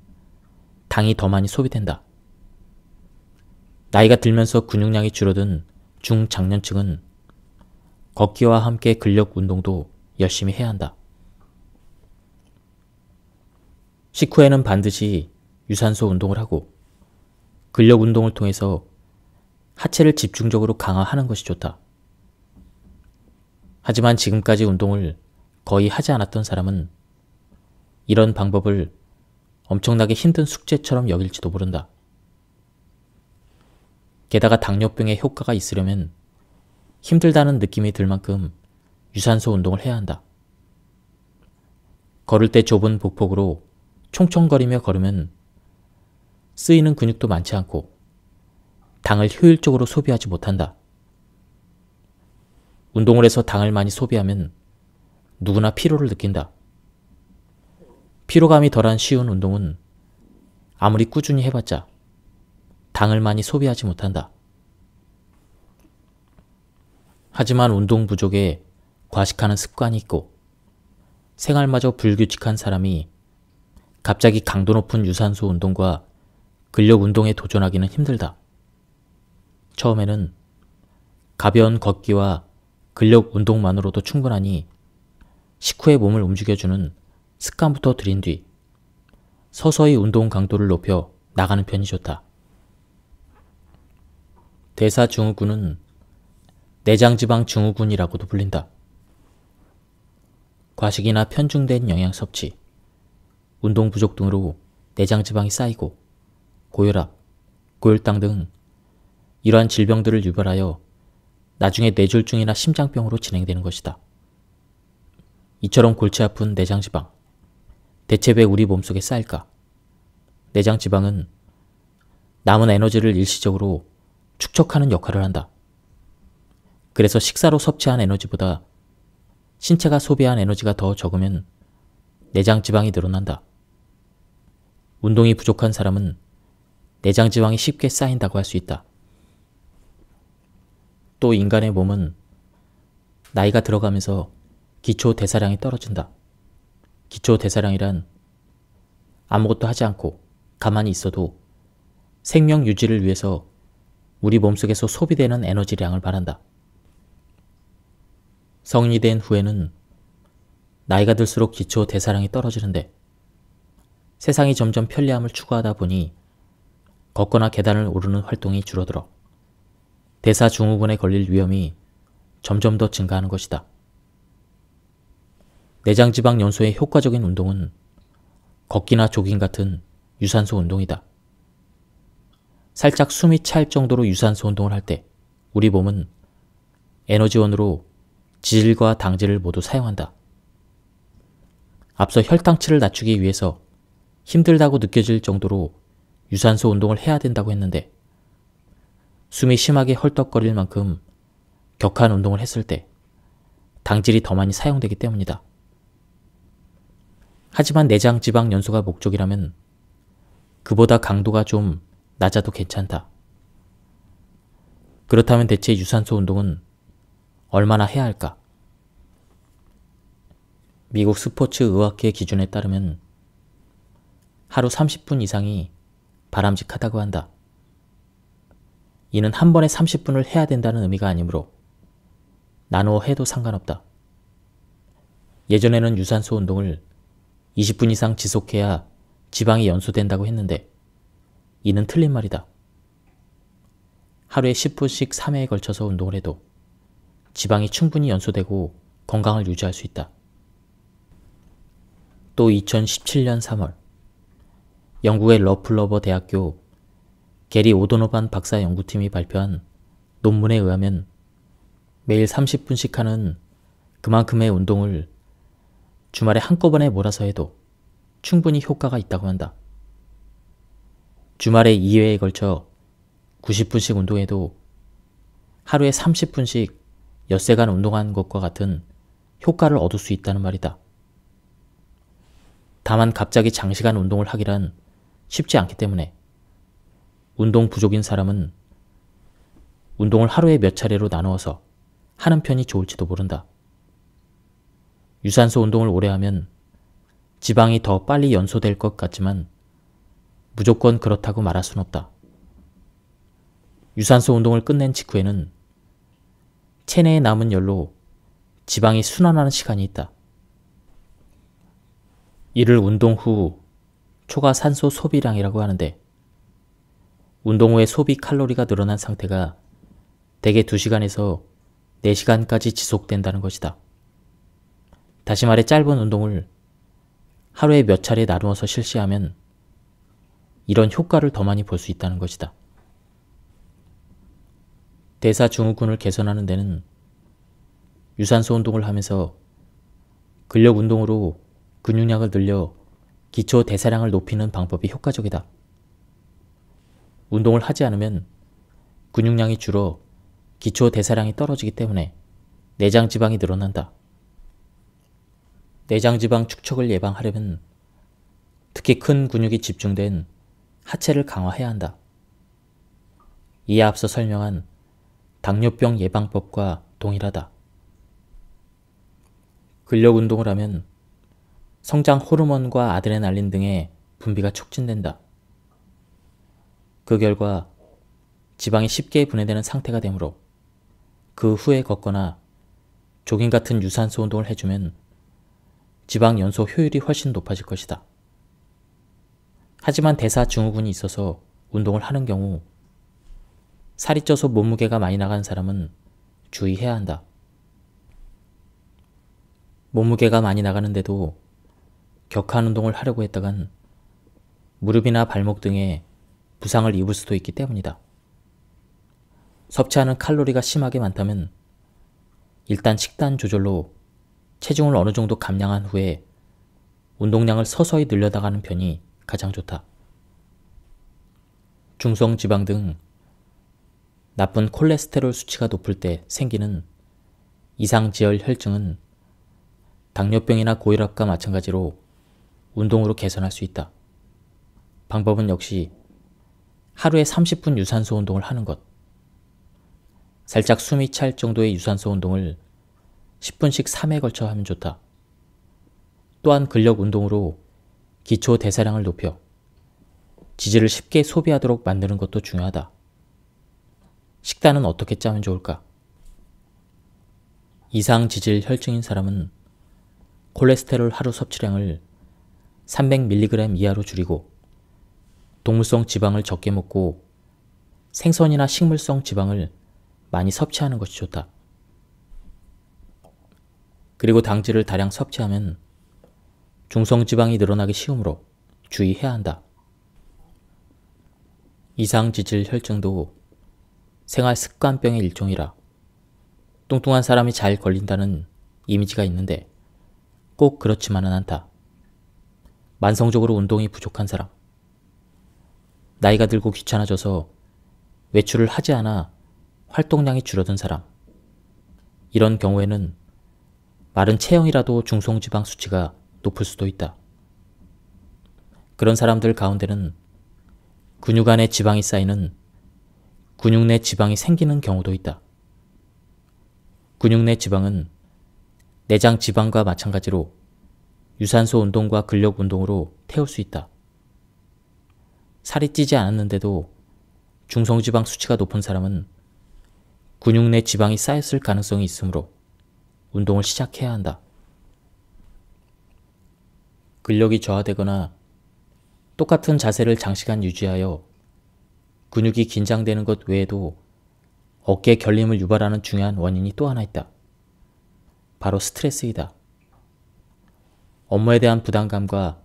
당이 더 많이 소비된다. 나이가 들면서 근육량이 줄어든 중장년층은 걷기와 함께 근력 운동도 열심히 해야 한다. 식후에는 반드시 유산소 운동을 하고 근력 운동을 통해서 하체를 집중적으로 강화하는 것이 좋다. 하지만 지금까지 운동을 거의 하지 않았던 사람은 이런 방법을 엄청나게 힘든 숙제처럼 여길지도 모른다. 게다가 당뇨병에 효과가 있으려면 힘들다는 느낌이 들 만큼 유산소 운동을 해야 한다. 걸을 때 좁은 보폭으로 총총거리며 걸으면 쓰이는 근육도 많지 않고 당을 효율적으로 소비하지 못한다. 운동을 해서 당을 많이 소비하면 누구나 피로를 느낀다. 피로감이 덜한 쉬운 운동은 아무리 꾸준히 해봤자 당을 많이 소비하지 못한다. 하지만 운동 부족에 과식하는 습관이 있고 생활마저 불규칙한 사람이 갑자기 강도 높은 유산소 운동과 근력 운동에 도전하기는 힘들다. 처음에는 가벼운 걷기와 근력 운동만으로도 충분하니 식후에 몸을 움직여주는 습관부터 들인 뒤 서서히 운동 강도를 높여 나가는 편이 좋다. 대사증후군은 내장지방 증후군이라고도 불린다. 과식이나 편중된 영양 섭취, 운동 부족 등으로 내장지방이 쌓이고 고혈압, 고혈당 등 이러한 질병들을 유발하여 나중에 뇌졸중이나 심장병으로 진행되는 것이다. 이처럼 골치 아픈 내장지방, 대체 왜 우리 몸속에 쌓일까? 내장지방은 남은 에너지를 일시적으로 축적하는 역할을 한다. 그래서 식사로 섭취한 에너지보다 신체가 소비한 에너지가 더 적으면 내장 지방이 늘어난다. 운동이 부족한 사람은 내장 지방이 쉽게 쌓인다고 할 수 있다. 또 인간의 몸은 나이가 들어가면서 기초 대사량이 떨어진다. 기초 대사량이란 아무것도 하지 않고 가만히 있어도 생명 유지를 위해서 우리 몸속에서 소비되는 에너지량을 바란다 성인이 된 후에는 나이가 들수록 기초 대사량이 떨어지는데 세상이 점점 편리함을 추구하다 보니 걷거나 계단을 오르는 활동이 줄어들어 대사 증후군에 걸릴 위험이 점점 더 증가하는 것이다. 내장지방 연소의 효과적인 운동은 걷기나 조깅 같은 유산소 운동이다. 살짝 숨이 찰 정도로 유산소 운동을 할 때 우리 몸은 에너지원으로 지질과 당질을 모두 사용한다. 앞서 혈당치를 낮추기 위해서 힘들다고 느껴질 정도로 유산소 운동을 해야 된다고 했는데 숨이 심하게 헐떡거릴 만큼 격한 운동을 했을 때 당질이 더 많이 사용되기 때문이다. 하지만 내장 지방 연소가 목적이라면 그보다 강도가 좀 낮아도 괜찮다. 그렇다면 대체 유산소 운동은 얼마나 해야 할까? 미국 스포츠 의학계 기준에 따르면 하루 30분 이상이 바람직하다고 한다. 이는 한 번에 30분을 해야 된다는 의미가 아니므로 나누어 해도 상관없다. 예전에는 유산소 운동을 20분 이상 지속해야 지방이 연소된다고 했는데 이는 틀린 말이다. 하루에 10분씩 3회에 걸쳐서 운동을 해도 지방이 충분히 연소되고 건강을 유지할 수 있다. 또 2017년 3월 영국의 러플러버 대학교 게리 오도노반 박사 연구팀이 발표한 논문에 의하면 매일 30분씩 하는 그만큼의 운동을 주말에 한꺼번에 몰아서 해도 충분히 효과가 있다고 한다. 주말에 2회에 걸쳐 90분씩 운동해도 하루에 30분씩 엿새간 운동하는 것과 같은 효과를 얻을 수 있다는 말이다. 다만 갑자기 장시간 운동을 하기란 쉽지 않기 때문에 운동 부족인 사람은 운동을 하루에 몇 차례로 나누어서 하는 편이 좋을지도 모른다. 유산소 운동을 오래 하면 지방이 더 빨리 연소될 것 같지만 무조건 그렇다고 말할 수는 없다. 유산소 운동을 끝낸 직후에는 체내에 남은 열로 지방이 순환하는 시간이 있다. 이를 운동 후 초과 산소 소비량이라고 하는데 운동 후에 소비 칼로리가 늘어난 상태가 대개 2시간에서 4시간까지 지속된다는 것이다. 다시 말해 짧은 운동을 하루에 몇 차례 나누어서 실시하면 이런 효과를 더 많이 볼 수 있다는 것이다. 대사 증후군을 개선하는 데는 유산소 운동을 하면서 근력 운동으로 근육량을 늘려 기초 대사량을 높이는 방법이 효과적이다. 운동을 하지 않으면 근육량이 줄어 기초 대사량이 떨어지기 때문에 내장 지방이 늘어난다. 내장 지방 축척을 예방하려면 특히 큰 근육이 집중된 하체를 강화해야 한다. 이에 앞서 설명한 당뇨병 예방법과 동일하다. 근력 운동을 하면 성장 호르몬과 아드레날린 등의 분비가 촉진된다. 그 결과 지방이 쉽게 분해되는 상태가 되므로 그 후에 걷거나 조깅 같은 유산소 운동을 해주면 지방 연소 효율이 훨씬 높아질 것이다. 하지만 대사 증후군이 있어서 운동을 하는 경우 살이 쪄서 몸무게가 많이 나가는 사람은 주의해야 한다. 몸무게가 많이 나가는데도 격한 운동을 하려고 했다간 무릎이나 발목 등에 부상을 입을 수도 있기 때문이다. 섭취하는 칼로리가 심하게 많다면 일단 식단 조절로 체중을 어느 정도 감량한 후에 운동량을 서서히 늘려나가는 편이 가장 좋다. 중성 지방 등 나쁜 콜레스테롤 수치가 높을 때 생기는 이상지혈 혈증은 당뇨병이나 고혈압과 마찬가지로 운동으로 개선할 수 있다. 방법은 역시 하루에 30분 유산소 운동을 하는 것. 살짝 숨이 찰 정도의 유산소 운동을 10분씩 3회 걸쳐 하면 좋다. 또한 근력 운동으로 기초 대사량을 높여 지질을 쉽게 소비하도록 만드는 것도 중요하다. 식단은 어떻게 짜면 좋을까? 이상 지질 혈증인 사람은 콜레스테롤 하루 섭취량을 300mg 이하로 줄이고 동물성 지방을 적게 먹고 생선이나 식물성 지방을 많이 섭취하는 것이 좋다. 그리고 당질을 다량 섭취하면 중성지방이 늘어나기 쉬우므로 주의해야 한다. 이상지질 혈증도 생활 습관병의 일종이라 뚱뚱한 사람이 잘 걸린다는 이미지가 있는데 꼭 그렇지만은 않다. 만성적으로 운동이 부족한 사람. 나이가 들고 귀찮아져서 외출을 하지 않아 활동량이 줄어든 사람. 이런 경우에는 마른 체형이라도 중성지방 수치가 높을 수도 있다. 그런 사람들 가운데는 근육 안에 지방이 쌓이는 근육 내 지방이 생기는 경우도 있다. 근육 내 지방은 내장 지방과 마찬가지로 유산소 운동과 근력 운동으로 태울 수 있다. 살이 찌지 않았는데도 중성지방 수치가 높은 사람은 근육 내 지방이 쌓였을 가능성이 있으므로 운동을 시작해야 한다. 근력이 저하되거나 똑같은 자세를 장시간 유지하여 근육이 긴장되는 것 외에도 어깨 결림을 유발하는 중요한 원인이 또 하나 있다. 바로 스트레스이다. 업무에 대한 부담감과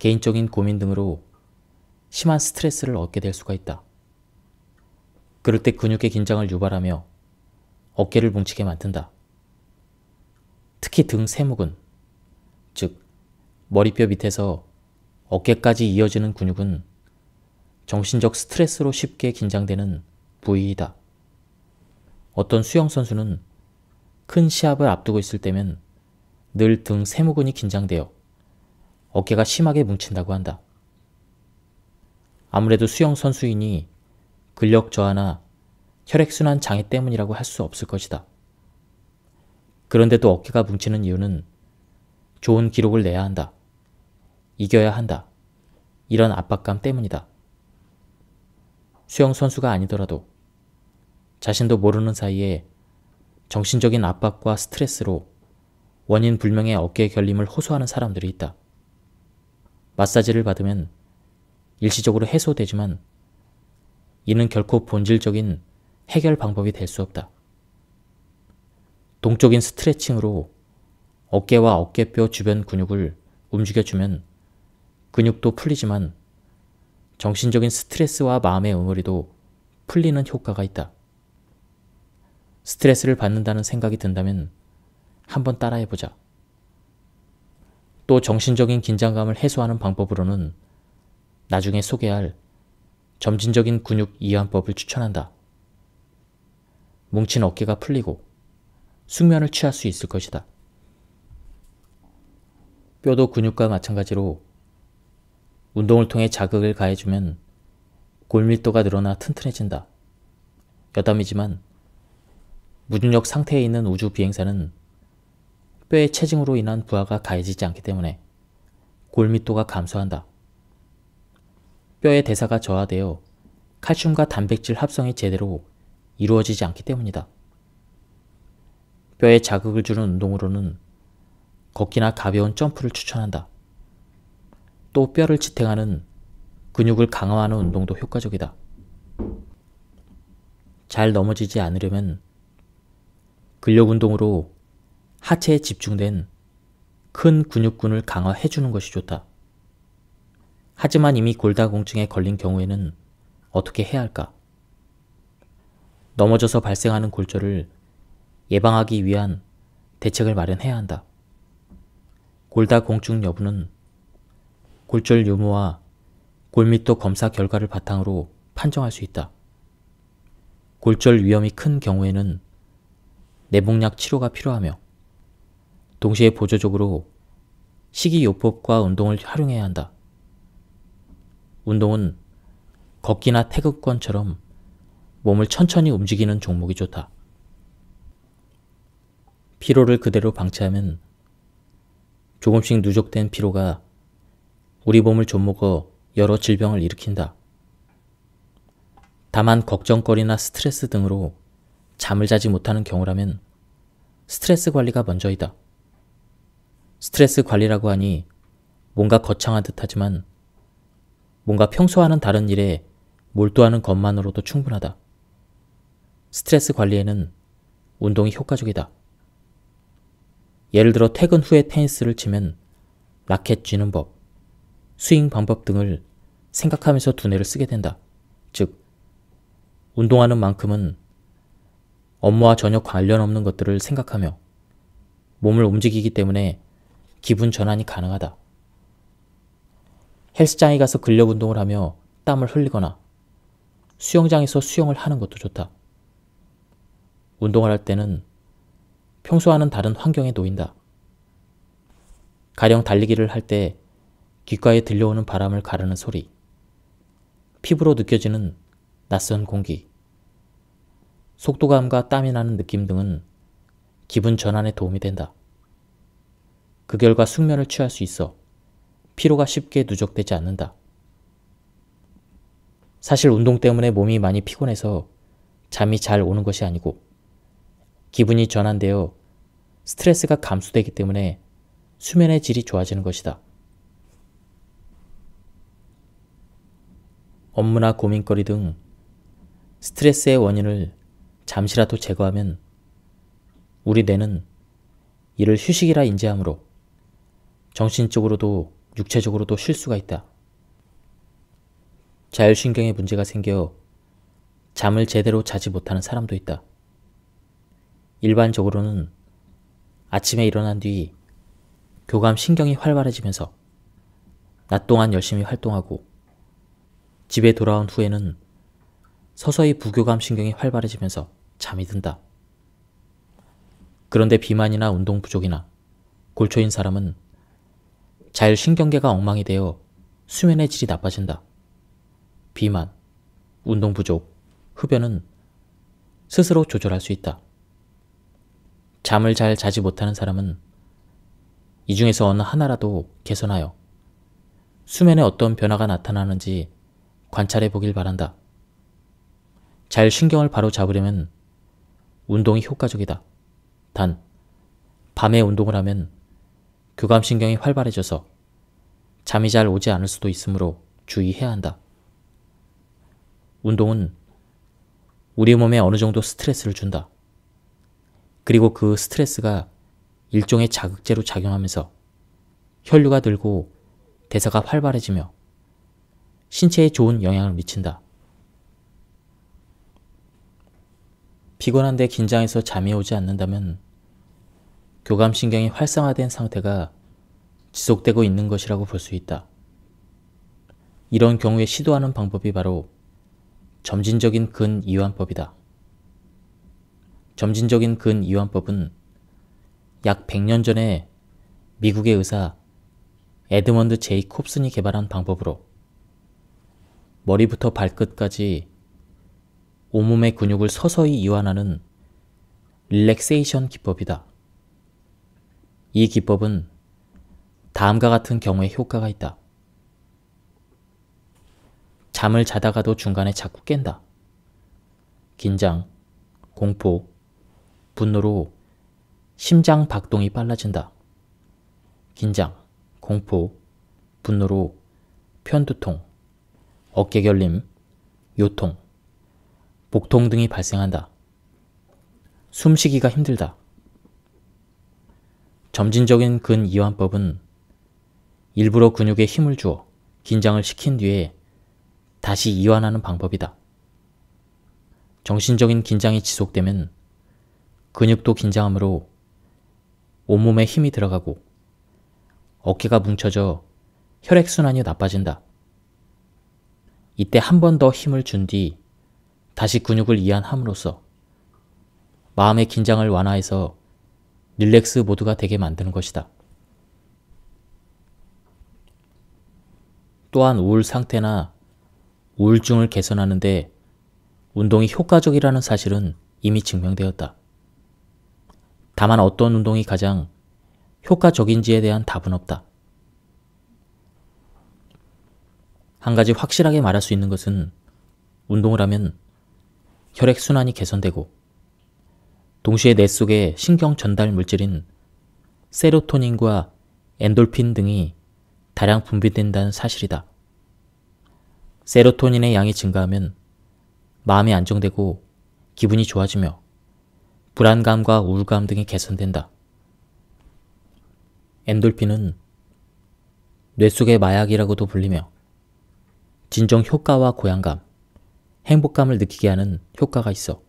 개인적인 고민 등으로 심한 스트레스를 얻게 될 수가 있다. 그럴 때 근육의 긴장을 유발하며 어깨를 뭉치게 만든다. 특히 등세목은즉 머리뼈 밑에서 어깨까지 이어지는 근육은 정신적 스트레스로 쉽게 긴장되는 부위이다. 어떤 수영선수는 큰 시합을 앞두고 있을 때면 늘 등 세무근이 긴장되어 어깨가 심하게 뭉친다고 한다. 아무래도 수영 선수이니 근력 저하나 혈액순환 장애 때문이라고 할 수 없을 것이다. 그런데도 어깨가 뭉치는 이유는 좋은 기록을 내야 한다. 이겨야 한다. 이런 압박감 때문이다. 수영 선수가 아니더라도 자신도 모르는 사이에 정신적인 압박과 스트레스로 원인 불명의 어깨 결림을 호소하는 사람들이 있다. 마사지를 받으면 일시적으로 해소되지만 이는 결코 본질적인 해결 방법이 될 수 없다. 동적인 스트레칭으로 어깨와 어깨뼈 주변 근육을 움직여주면 근육도 풀리지만 정신적인 스트레스와 마음의 응어리도 풀리는 효과가 있다. 스트레스를 받는다는 생각이 든다면 한번 따라해보자. 또 정신적인 긴장감을 해소하는 방법으로는 나중에 소개할 점진적인 근육 이완법을 추천한다. 뭉친 어깨가 풀리고 숙면을 취할 수 있을 것이다. 뼈도 근육과 마찬가지로 운동을 통해 자극을 가해주면 골밀도가 늘어나 튼튼해진다. 여담이지만 무중력 상태에 있는 우주 비행사는 뼈의 체증으로 인한 부하가 가해지지 않기 때문에 골밀도가 감소한다. 뼈의 대사가 저하되어 칼슘과 단백질 합성이 제대로 이루어지지 않기 때문이다. 뼈에 자극을 주는 운동으로는 걷기나 가벼운 점프를 추천한다. 또 뼈를 지탱하는 근육을 강화하는 운동도 효과적이다. 잘 넘어지지 않으려면 근력 운동으로 하체에 집중된 큰 근육군을 강화해 주는 것이 좋다. 하지만 이미 골다공증에 걸린 경우에는 어떻게 해야 할까? 넘어져서 발생하는 골절을 예방하기 위한 대책을 마련해야 한다. 골다공증 여부는 골절 유무와 골밀도 검사 결과를 바탕으로 판정할 수 있다. 골절 위험이 큰 경우에는 내복약 치료가 필요하며 동시에 보조적으로 식이요법과 운동을 활용해야 한다. 운동은 걷기나 태극권처럼 몸을 천천히 움직이는 종목이 좋다. 피로를 그대로 방치하면 조금씩 누적된 피로가 우리 몸을 좀먹어 여러 질병을 일으킨다. 다만 걱정거리나 스트레스 등으로 잠을 자지 못하는 경우라면 스트레스 관리가 먼저이다. 스트레스 관리라고 하니 뭔가 거창한 듯 하지만 뭔가 평소와는 다른 일에 몰두하는 것만으로도 충분하다. 스트레스 관리에는 운동이 효과적이다. 예를 들어 퇴근 후에 테니스를 치면 라켓 쥐는 법, 스윙 방법 등을 생각하면서 두뇌를 쓰게 된다. 즉, 운동하는 만큼은 업무와 전혀 관련 없는 것들을 생각하며 몸을 움직이기 때문에 기분 전환이 가능하다. 헬스장에 가서 근력 운동을 하며 땀을 흘리거나 수영장에서 수영을 하는 것도 좋다. 운동을 할 때는 평소와는 다른 환경에 놓인다. 가령 달리기를 할때 귓가에 들려오는 바람을 가르는 소리, 피부로 느껴지는 낯선 공기, 속도감과 땀이 나는 느낌 등은 기분 전환에 도움이 된다. 그 결과 숙면을 취할 수 있어 피로가 쉽게 누적되지 않는다. 사실 운동 때문에 몸이 많이 피곤해서 잠이 잘 오는 것이 아니고 기분이 전환되어 스트레스가 감소되기 때문에 수면의 질이 좋아지는 것이다. 업무나 고민거리 등 스트레스의 원인을 잠시라도 제거하면 우리 뇌는 이를 휴식이라 인지하므로 정신적으로도 육체적으로도 쉴 수가 있다. 자율신경에 문제가 생겨 잠을 제대로 자지 못하는 사람도 있다. 일반적으로는 아침에 일어난 뒤 교감 신경이 활발해지면서 낮 동안 열심히 활동하고 집에 돌아온 후에는 서서히 부교감 신경이 활발해지면서 잠이 든다. 그런데 비만이나 운동 부족이나 골초인 사람은 자율신경계가 엉망이 되어 수면의 질이 나빠진다. 비만, 운동 부족, 흡연은 스스로 조절할 수 있다. 잠을 잘 자지 못하는 사람은 이 중에서 어느 하나라도 개선하여 수면에 어떤 변화가 나타나는지 관찰해 보길 바란다. 잘 신경을 바로 잡으려면 운동이 효과적이다. 단, 밤에 운동을 하면 교감신경이 활발해져서 잠이 잘 오지 않을 수도 있으므로 주의해야 한다. 운동은 우리 몸에 어느 정도 스트레스를 준다. 그리고 그 스트레스가 일종의 자극제로 작용하면서 혈류가 늘고 대사가 활발해지며 신체에 좋은 영향을 미친다. 피곤한데 긴장해서 잠이 오지 않는다면 교감신경이 활성화된 상태가 지속되고 있는 것이라고 볼 수 있다. 이런 경우에 시도하는 방법이 바로 점진적인 근이완법이다. 점진적인 근이완법은 약 100년 전에 미국의 의사 에드먼드 제이 콥슨이 개발한 방법으로 머리부터 발끝까지 온몸의 근육을 서서히 이완하는 릴렉세이션 기법이다. 이 기법은 다음과 같은 경우에 효과가 있다. 잠을 자다가도 중간에 자꾸 깬다. 긴장, 공포, 분노로 심장 박동이 빨라진다. 긴장, 공포, 분노로 편두통, 어깨 결림, 요통, 복통 등이 발생한다. 숨쉬기가 힘들다. 점진적인 근이완법은 일부러 근육에 힘을 주어 긴장을 시킨 뒤에 다시 이완하는 방법이다. 정신적인 긴장이 지속되면 근육도 긴장함으로 온몸에 힘이 들어가고 어깨가 뭉쳐져 혈액순환이 나빠진다. 이때 한 번 더 힘을 준 뒤 다시 근육을 이완함으로써 마음의 긴장을 완화해서 릴렉스 모드가 되게 만드는 것이다. 또한 우울 상태나 우울증을 개선하는데 운동이 효과적이라는 사실은 이미 증명되었다. 다만 어떤 운동이 가장 효과적인지에 대한 답은 없다. 한 가지 확실하게 말할 수 있는 것은 운동을 하면 혈액순환이 개선되고 동시에 뇌 속의 신경 전달 물질인 세로토닌과 엔돌핀 등이 다량 분비된다는 사실이다. 세로토닌의 양이 증가하면 마음이 안정되고 기분이 좋아지며 불안감과 우울감 등이 개선된다. 엔돌핀은 뇌 속의 마약이라고도 불리며 진정 효과와 고향감, 행복감을 느끼게 하는 효과가 있어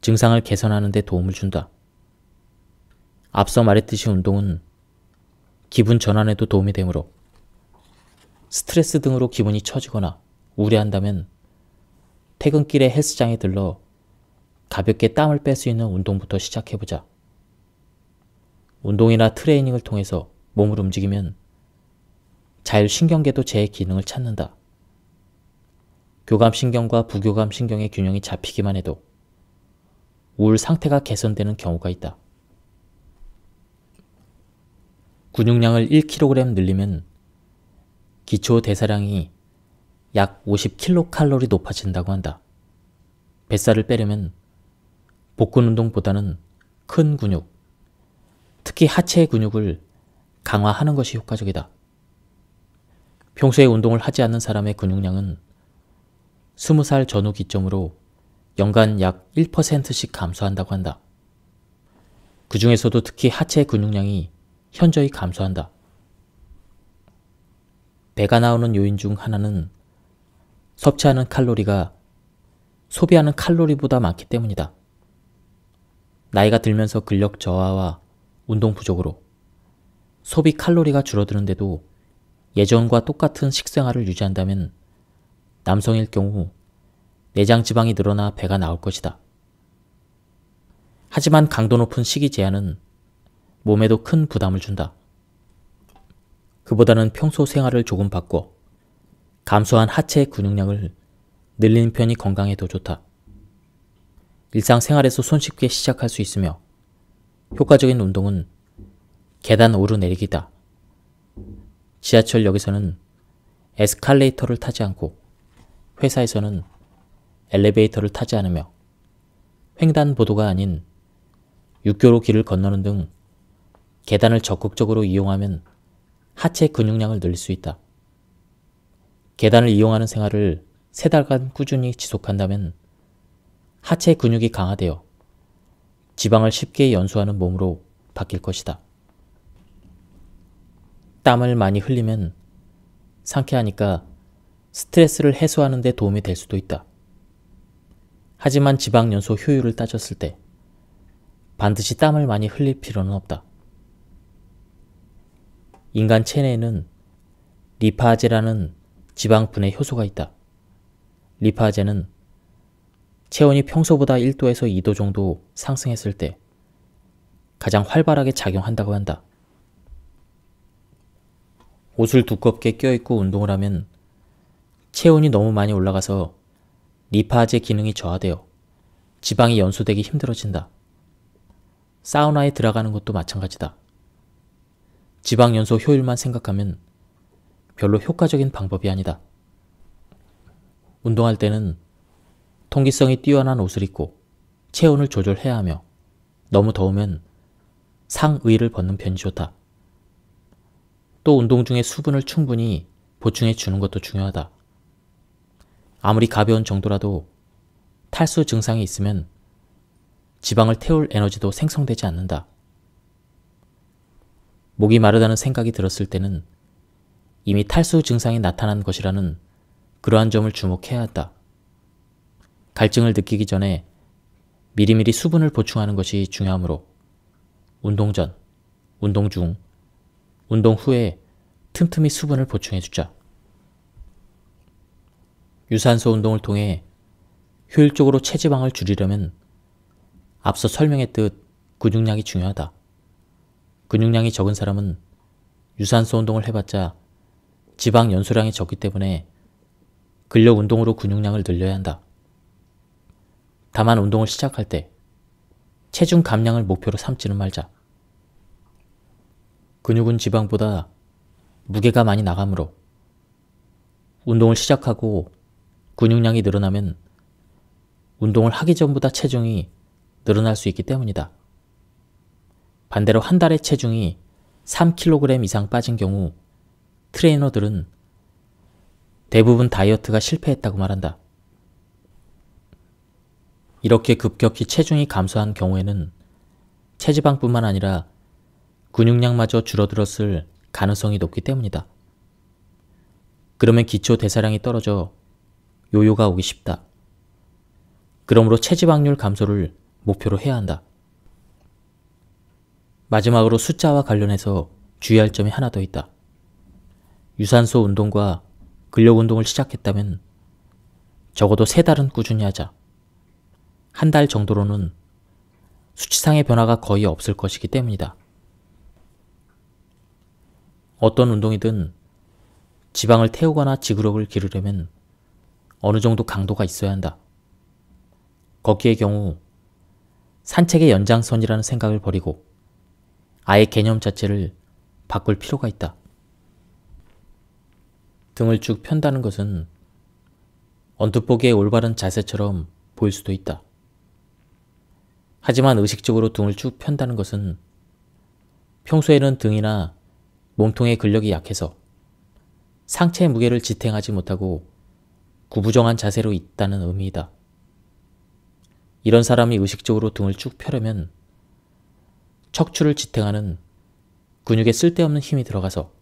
증상을 개선하는 데 도움을 준다. 앞서 말했듯이 운동은 기분 전환에도 도움이 되므로 스트레스 등으로 기분이 처지거나 우려한다면 퇴근길에 헬스장에 들러 가볍게 땀을 뺄 수 있는 운동부터 시작해보자. 운동이나 트레이닝을 통해서 몸을 움직이면 자율신경계도 제 기능을 찾는다. 교감신경과 부교감신경의 균형이 잡히기만 해도 우울 상태가 개선되는 경우가 있다. 근육량을 1kg 늘리면 기초 대사량이 약 50kcal 높아진다고 한다. 뱃살을 빼려면 복근 운동보다는 큰 근육, 특히 하체 근육을 강화하는 것이 효과적이다. 평소에 운동을 하지 않는 사람의 근육량은 20살 전후 기점으로 연간 약 1%씩 감소한다고 한다. 그 중에서도 특히 하체 근육량이 현저히 감소한다. 배가 나오는 요인 중 하나는 섭취하는 칼로리가 소비하는 칼로리보다 많기 때문이다. 나이가 들면서 근력 저하와 운동 부족으로 소비 칼로리가 줄어드는데도 예전과 똑같은 식생활을 유지한다면 남성일 경우 내장 지방이 늘어나 배가 나올 것이다. 하지만 강도 높은 식이 제한은 몸에도 큰 부담을 준다. 그보다는 평소 생활을 조금 바꿔 감소한 하체 근육량을 늘리는 편이 건강에 더 좋다. 일상생활에서 손쉽게 시작할 수 있으며 효과적인 운동은 계단 오르내리기다. 지하철역에서는 에스칼레이터를 타지 않고 회사에서는 엘리베이터를 타지 않으며 횡단보도가 아닌 육교로 길을 건너는 등 계단을 적극적으로 이용하면 하체 근육량을 늘릴 수 있다. 계단을 이용하는 생활을 세 달간 꾸준히 지속한다면 하체 근육이 강화되어 지방을 쉽게 연소하는 몸으로 바뀔 것이다. 땀을 많이 흘리면 상쾌하니까 스트레스를 해소하는 데 도움이 될 수도 있다. 하지만 지방연소 효율을 따졌을 때 반드시 땀을 많이 흘릴 필요는 없다. 인간 체내에는 리파제라는 지방분해 효소가 있다. 리파제는 체온이 평소보다 1도에서 2도 정도 상승했을 때 가장 활발하게 작용한다고 한다. 옷을 두껍게 껴입고 운동을 하면 체온이 너무 많이 올라가서 리파제 기능이 저하되어 지방이 연소되기 힘들어진다. 사우나에 들어가는 것도 마찬가지다. 지방 연소 효율만 생각하면 별로 효과적인 방법이 아니다. 운동할 때는 통기성이 뛰어난 옷을 입고 체온을 조절해야 하며 너무 더우면 상의를 벗는 편이 좋다. 또 운동 중에 수분을 충분히 보충해 주는 것도 중요하다. 아무리 가벼운 정도라도 탈수 증상이 있으면 지방을 태울 에너지도 생성되지 않는다. 목이 마르다는 생각이 들었을 때는 이미 탈수 증상이 나타난 것이라는 그러한 점을 주목해야 한다. 갈증을 느끼기 전에 미리미리 수분을 보충하는 것이 중요하므로 운동 전, 운동 중, 운동 후에 틈틈이 수분을 보충해주자. 유산소 운동을 통해 효율적으로 체지방을 줄이려면 앞서 설명했듯 근육량이 중요하다. 근육량이 적은 사람은 유산소 운동을 해봤자 지방 연소량이 적기 때문에 근력 운동으로 근육량을 늘려야 한다. 다만 운동을 시작할 때 체중 감량을 목표로 삼지는 말자. 근육은 지방보다 무게가 많이 나가므로 운동을 시작하고 근육량이 늘어나면 운동을 하기 전보다 체중이 늘어날 수 있기 때문이다. 반대로 한 달에 체중이 3kg 이상 빠진 경우 트레이너들은 대부분 다이어트가 실패했다고 말한다. 이렇게 급격히 체중이 감소한 경우에는 체지방뿐만 아니라 근육량마저 줄어들었을 가능성이 높기 때문이다. 그러면 기초 대사량이 떨어져 요요가 오기 쉽다. 그러므로 체지방률 감소를 목표로 해야 한다. 마지막으로 숫자와 관련해서 주의할 점이 하나 더 있다. 유산소 운동과 근력 운동을 시작했다면 적어도 세 달은 꾸준히 하자. 한 달 정도로는 수치상의 변화가 거의 없을 것이기 때문이다. 어떤 운동이든 지방을 태우거나 지구력을 기르려면 어느 정도 강도가 있어야 한다. 걷기의 경우 산책의 연장선이라는 생각을 버리고 아예 개념 자체를 바꿀 필요가 있다. 등을 쭉 편다는 것은 언뜻 보기에 올바른 자세처럼 보일 수도 있다. 하지만 의식적으로 등을 쭉 편다는 것은 평소에는 등이나 몸통의 근력이 약해서 상체의 무게를 지탱하지 못하고 구부정한 자세로 있다는 의미이다. 이런 사람이 의식적으로 등을 쭉 펴려면 척추를 지탱하는 근육에 쓸데없는 힘이 들어가서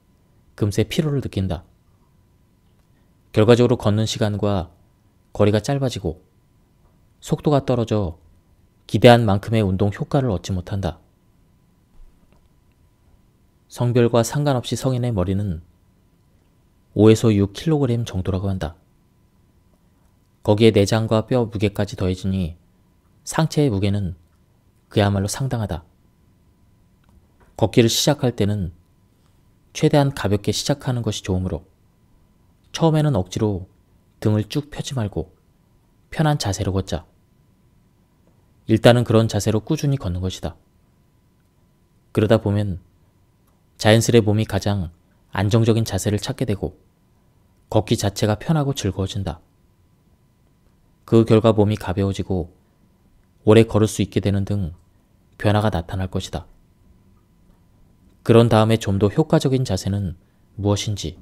금세 피로를 느낀다. 결과적으로 걷는 시간과 거리가 짧아지고 속도가 떨어져 기대한 만큼의 운동 효과를 얻지 못한다. 성별과 상관없이 성인의 머리는 5에서 6kg 정도라고 한다. 거기에 내장과 뼈 무게까지 더해지니 상체의 무게는 그야말로 상당하다. 걷기를 시작할 때는 최대한 가볍게 시작하는 것이 좋으므로 처음에는 억지로 등을 쭉 펴지 말고 편한 자세로 걷자. 일단은 그런 자세로 꾸준히 걷는 것이다. 그러다 보면 자연스레 몸이 가장 안정적인 자세를 찾게 되고 걷기 자체가 편하고 즐거워진다. 그 결과 몸이 가벼워지고 오래 걸을 수 있게 되는 등 변화가 나타날 것이다. 그런 다음에 좀 더 효과적인 자세는 무엇인지,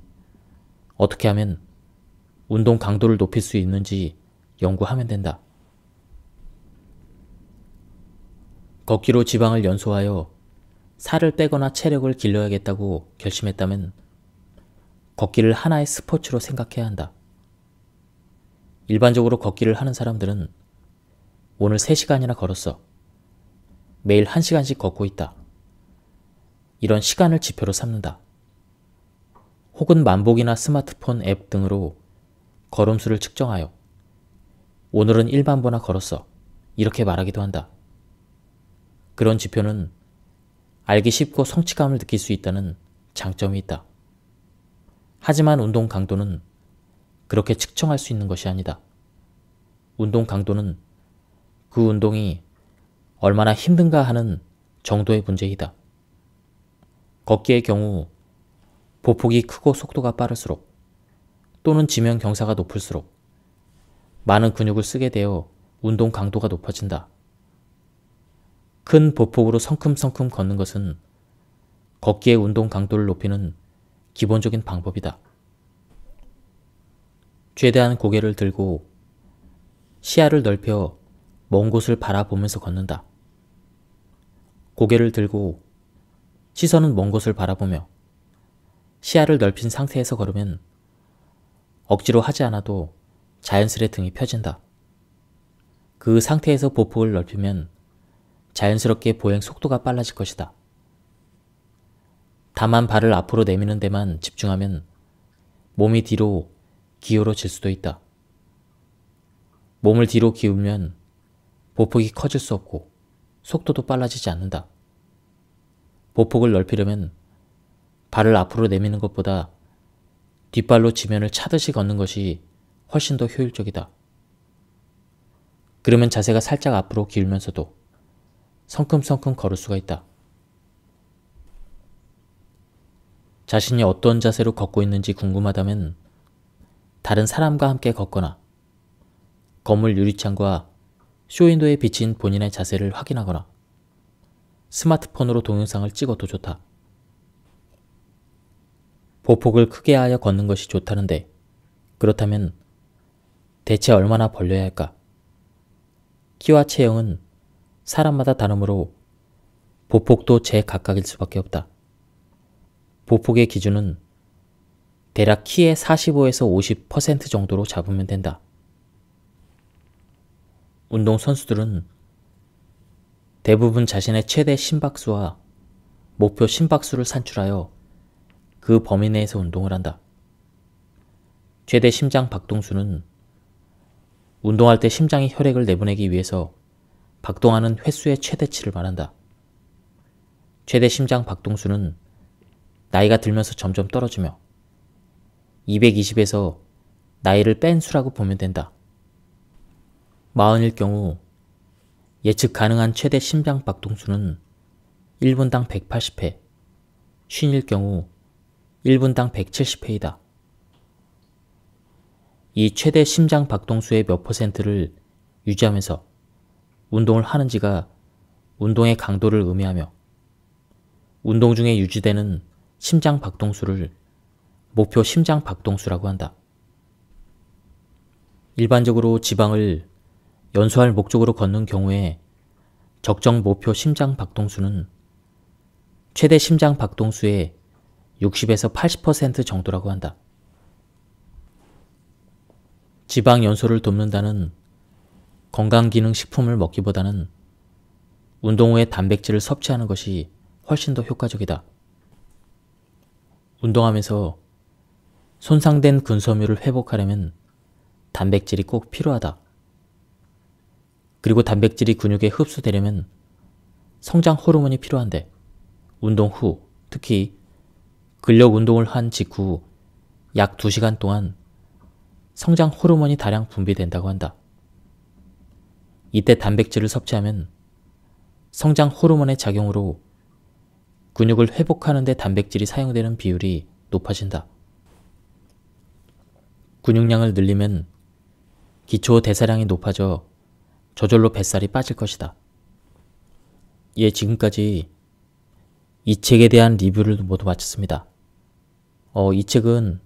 어떻게 하면 운동 강도를 높일 수 있는지 연구하면 된다. 걷기로 지방을 연소하여 살을 빼거나 체력을 길러야겠다고 결심했다면 걷기를 하나의 스포츠로 생각해야 한다. 일반적으로 걷기를 하는 사람들은 오늘 3시간이나 걸었어. 매일 1시간씩 걷고 있다. 이런 시간을 지표로 삼는다. 혹은 만복이나 스마트폰 앱 등으로 걸음수를 측정하여 오늘은 1만 보나 걸었어. 이렇게 말하기도 한다. 그런 지표는 알기 쉽고 성취감을 느낄 수 있다는 장점이 있다. 하지만 운동 강도는 그렇게 측정할 수 있는 것이 아니다. 운동 강도는 그 운동이 얼마나 힘든가 하는 정도의 문제이다. 걷기의 경우 보폭이 크고 속도가 빠를수록 또는 지면 경사가 높을수록 많은 근육을 쓰게 되어 운동 강도가 높아진다. 큰 보폭으로 성큼성큼 걷는 것은 걷기의 운동 강도를 높이는 기본적인 방법이다. 최대한 고개를 들고 시야를 넓혀 먼 곳을 바라보면서 걷는다. 고개를 들고 시선은 먼 곳을 바라보며 시야를 넓힌 상태에서 걸으면 억지로 하지 않아도 자연스레 등이 펴진다. 그 상태에서 보폭을 넓히면 자연스럽게 보행 속도가 빨라질 것이다. 다만 발을 앞으로 내미는 데만 집중하면 몸이 뒤로 기울어질 수도 있다. 몸을 뒤로 기울면 보폭이 커질 수 없고 속도도 빨라지지 않는다. 보폭을 넓히려면 발을 앞으로 내미는 것보다 뒷발로 지면을 차듯이 걷는 것이 훨씬 더 효율적이다. 그러면 자세가 살짝 앞으로 기울면서도 성큼성큼 걸을 수가 있다. 자신이 어떤 자세로 걷고 있는지 궁금하다면 다른 사람과 함께 걷거나 건물 유리창과 쇼윈도에 비친 본인의 자세를 확인하거나 스마트폰으로 동영상을 찍어도 좋다. 보폭을 크게 하여 걷는 것이 좋다는데 그렇다면 대체 얼마나 벌려야 할까? 키와 체형은 사람마다 다르므로 보폭도 제 각각일 수밖에 없다. 보폭의 기준은 대략 키의 45에서 50% 정도로 잡으면 된다. 운동 선수들은 대부분 자신의 최대 심박수와 목표 심박수를 산출하여 그 범위 내에서 운동을 한다. 최대 심장 박동수는 운동할 때 심장이 혈액을 내보내기 위해서 박동하는 횟수의 최대치를 말한다. 최대 심장 박동수는 나이가 들면서 점점 떨어지며 220에서 나이를 뺀 수라고 보면 된다. 마흔일 경우 예측 가능한 최대 심장 박동수는 1분당 180회, 쉰일 경우 1분당 170회이다. 이 최대 심장 박동수의 몇 퍼센트를 유지하면서 운동을 하는지가 운동의 강도를 의미하며 운동 중에 유지되는 심장 박동수를 목표 심장 박동수라고 한다. 일반적으로 지방을 연소할 목적으로 걷는 경우에 적정 목표 심장 박동수는 최대 심장 박동수의 60에서 80% 정도라고 한다. 지방 연소를 돕는다는 건강기능식품을 먹기보다는 운동 후에 단백질을 섭취하는 것이 훨씬 더 효과적이다. 운동하면서 손상된 군섬유를 회복하려면 단백질이 꼭 필요하다. 그리고 단백질이 근육에 흡수되려면 성장 호르몬이 필요한데 운동 후 특히 근력 운동을 한 직후 약 2시간 동안 성장 호르몬이 다량 분비된다고 한다. 이때 단백질을 섭취하면 성장 호르몬의 작용으로 근육을 회복하는 데 단백질이 사용되는 비율이 높아진다. 근육량을 늘리면 기초 대사량이 높아져 저절로 뱃살이 빠질 것이다. 예, 지금까지 이 책에 대한 리뷰를 모두 마쳤습니다. 어, 이 책은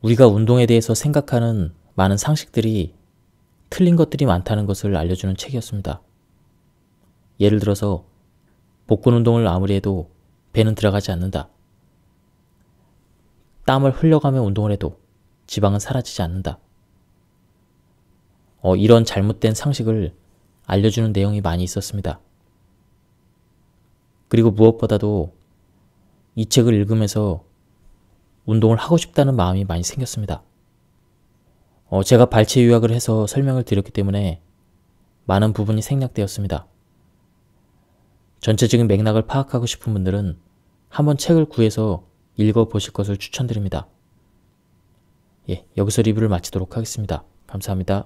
우리가 운동에 대해서 생각하는 많은 상식들이 틀린 것들이 많다는 것을 알려주는 책이었습니다. 예를 들어서 복근 운동을 아무리 해도 배는 들어가지 않는다. 땀을 흘려가며 운동을 해도 지방은 사라지지 않는다. 어, 이런 잘못된 상식을 알려주는 내용이 많이 있었습니다. 그리고 무엇보다도 이 책을 읽으면서 운동을 하고 싶다는 마음이 많이 생겼습니다. 어, 제가 발치 요약을 해서 설명을 드렸기 때문에 많은 부분이 생략되었습니다. 전체적인 맥락을 파악하고 싶은 분들은 한번 책을 구해서 읽어보실 것을 추천드립니다. 예, 여기서 리뷰를 마치도록 하겠습니다. 감사합니다.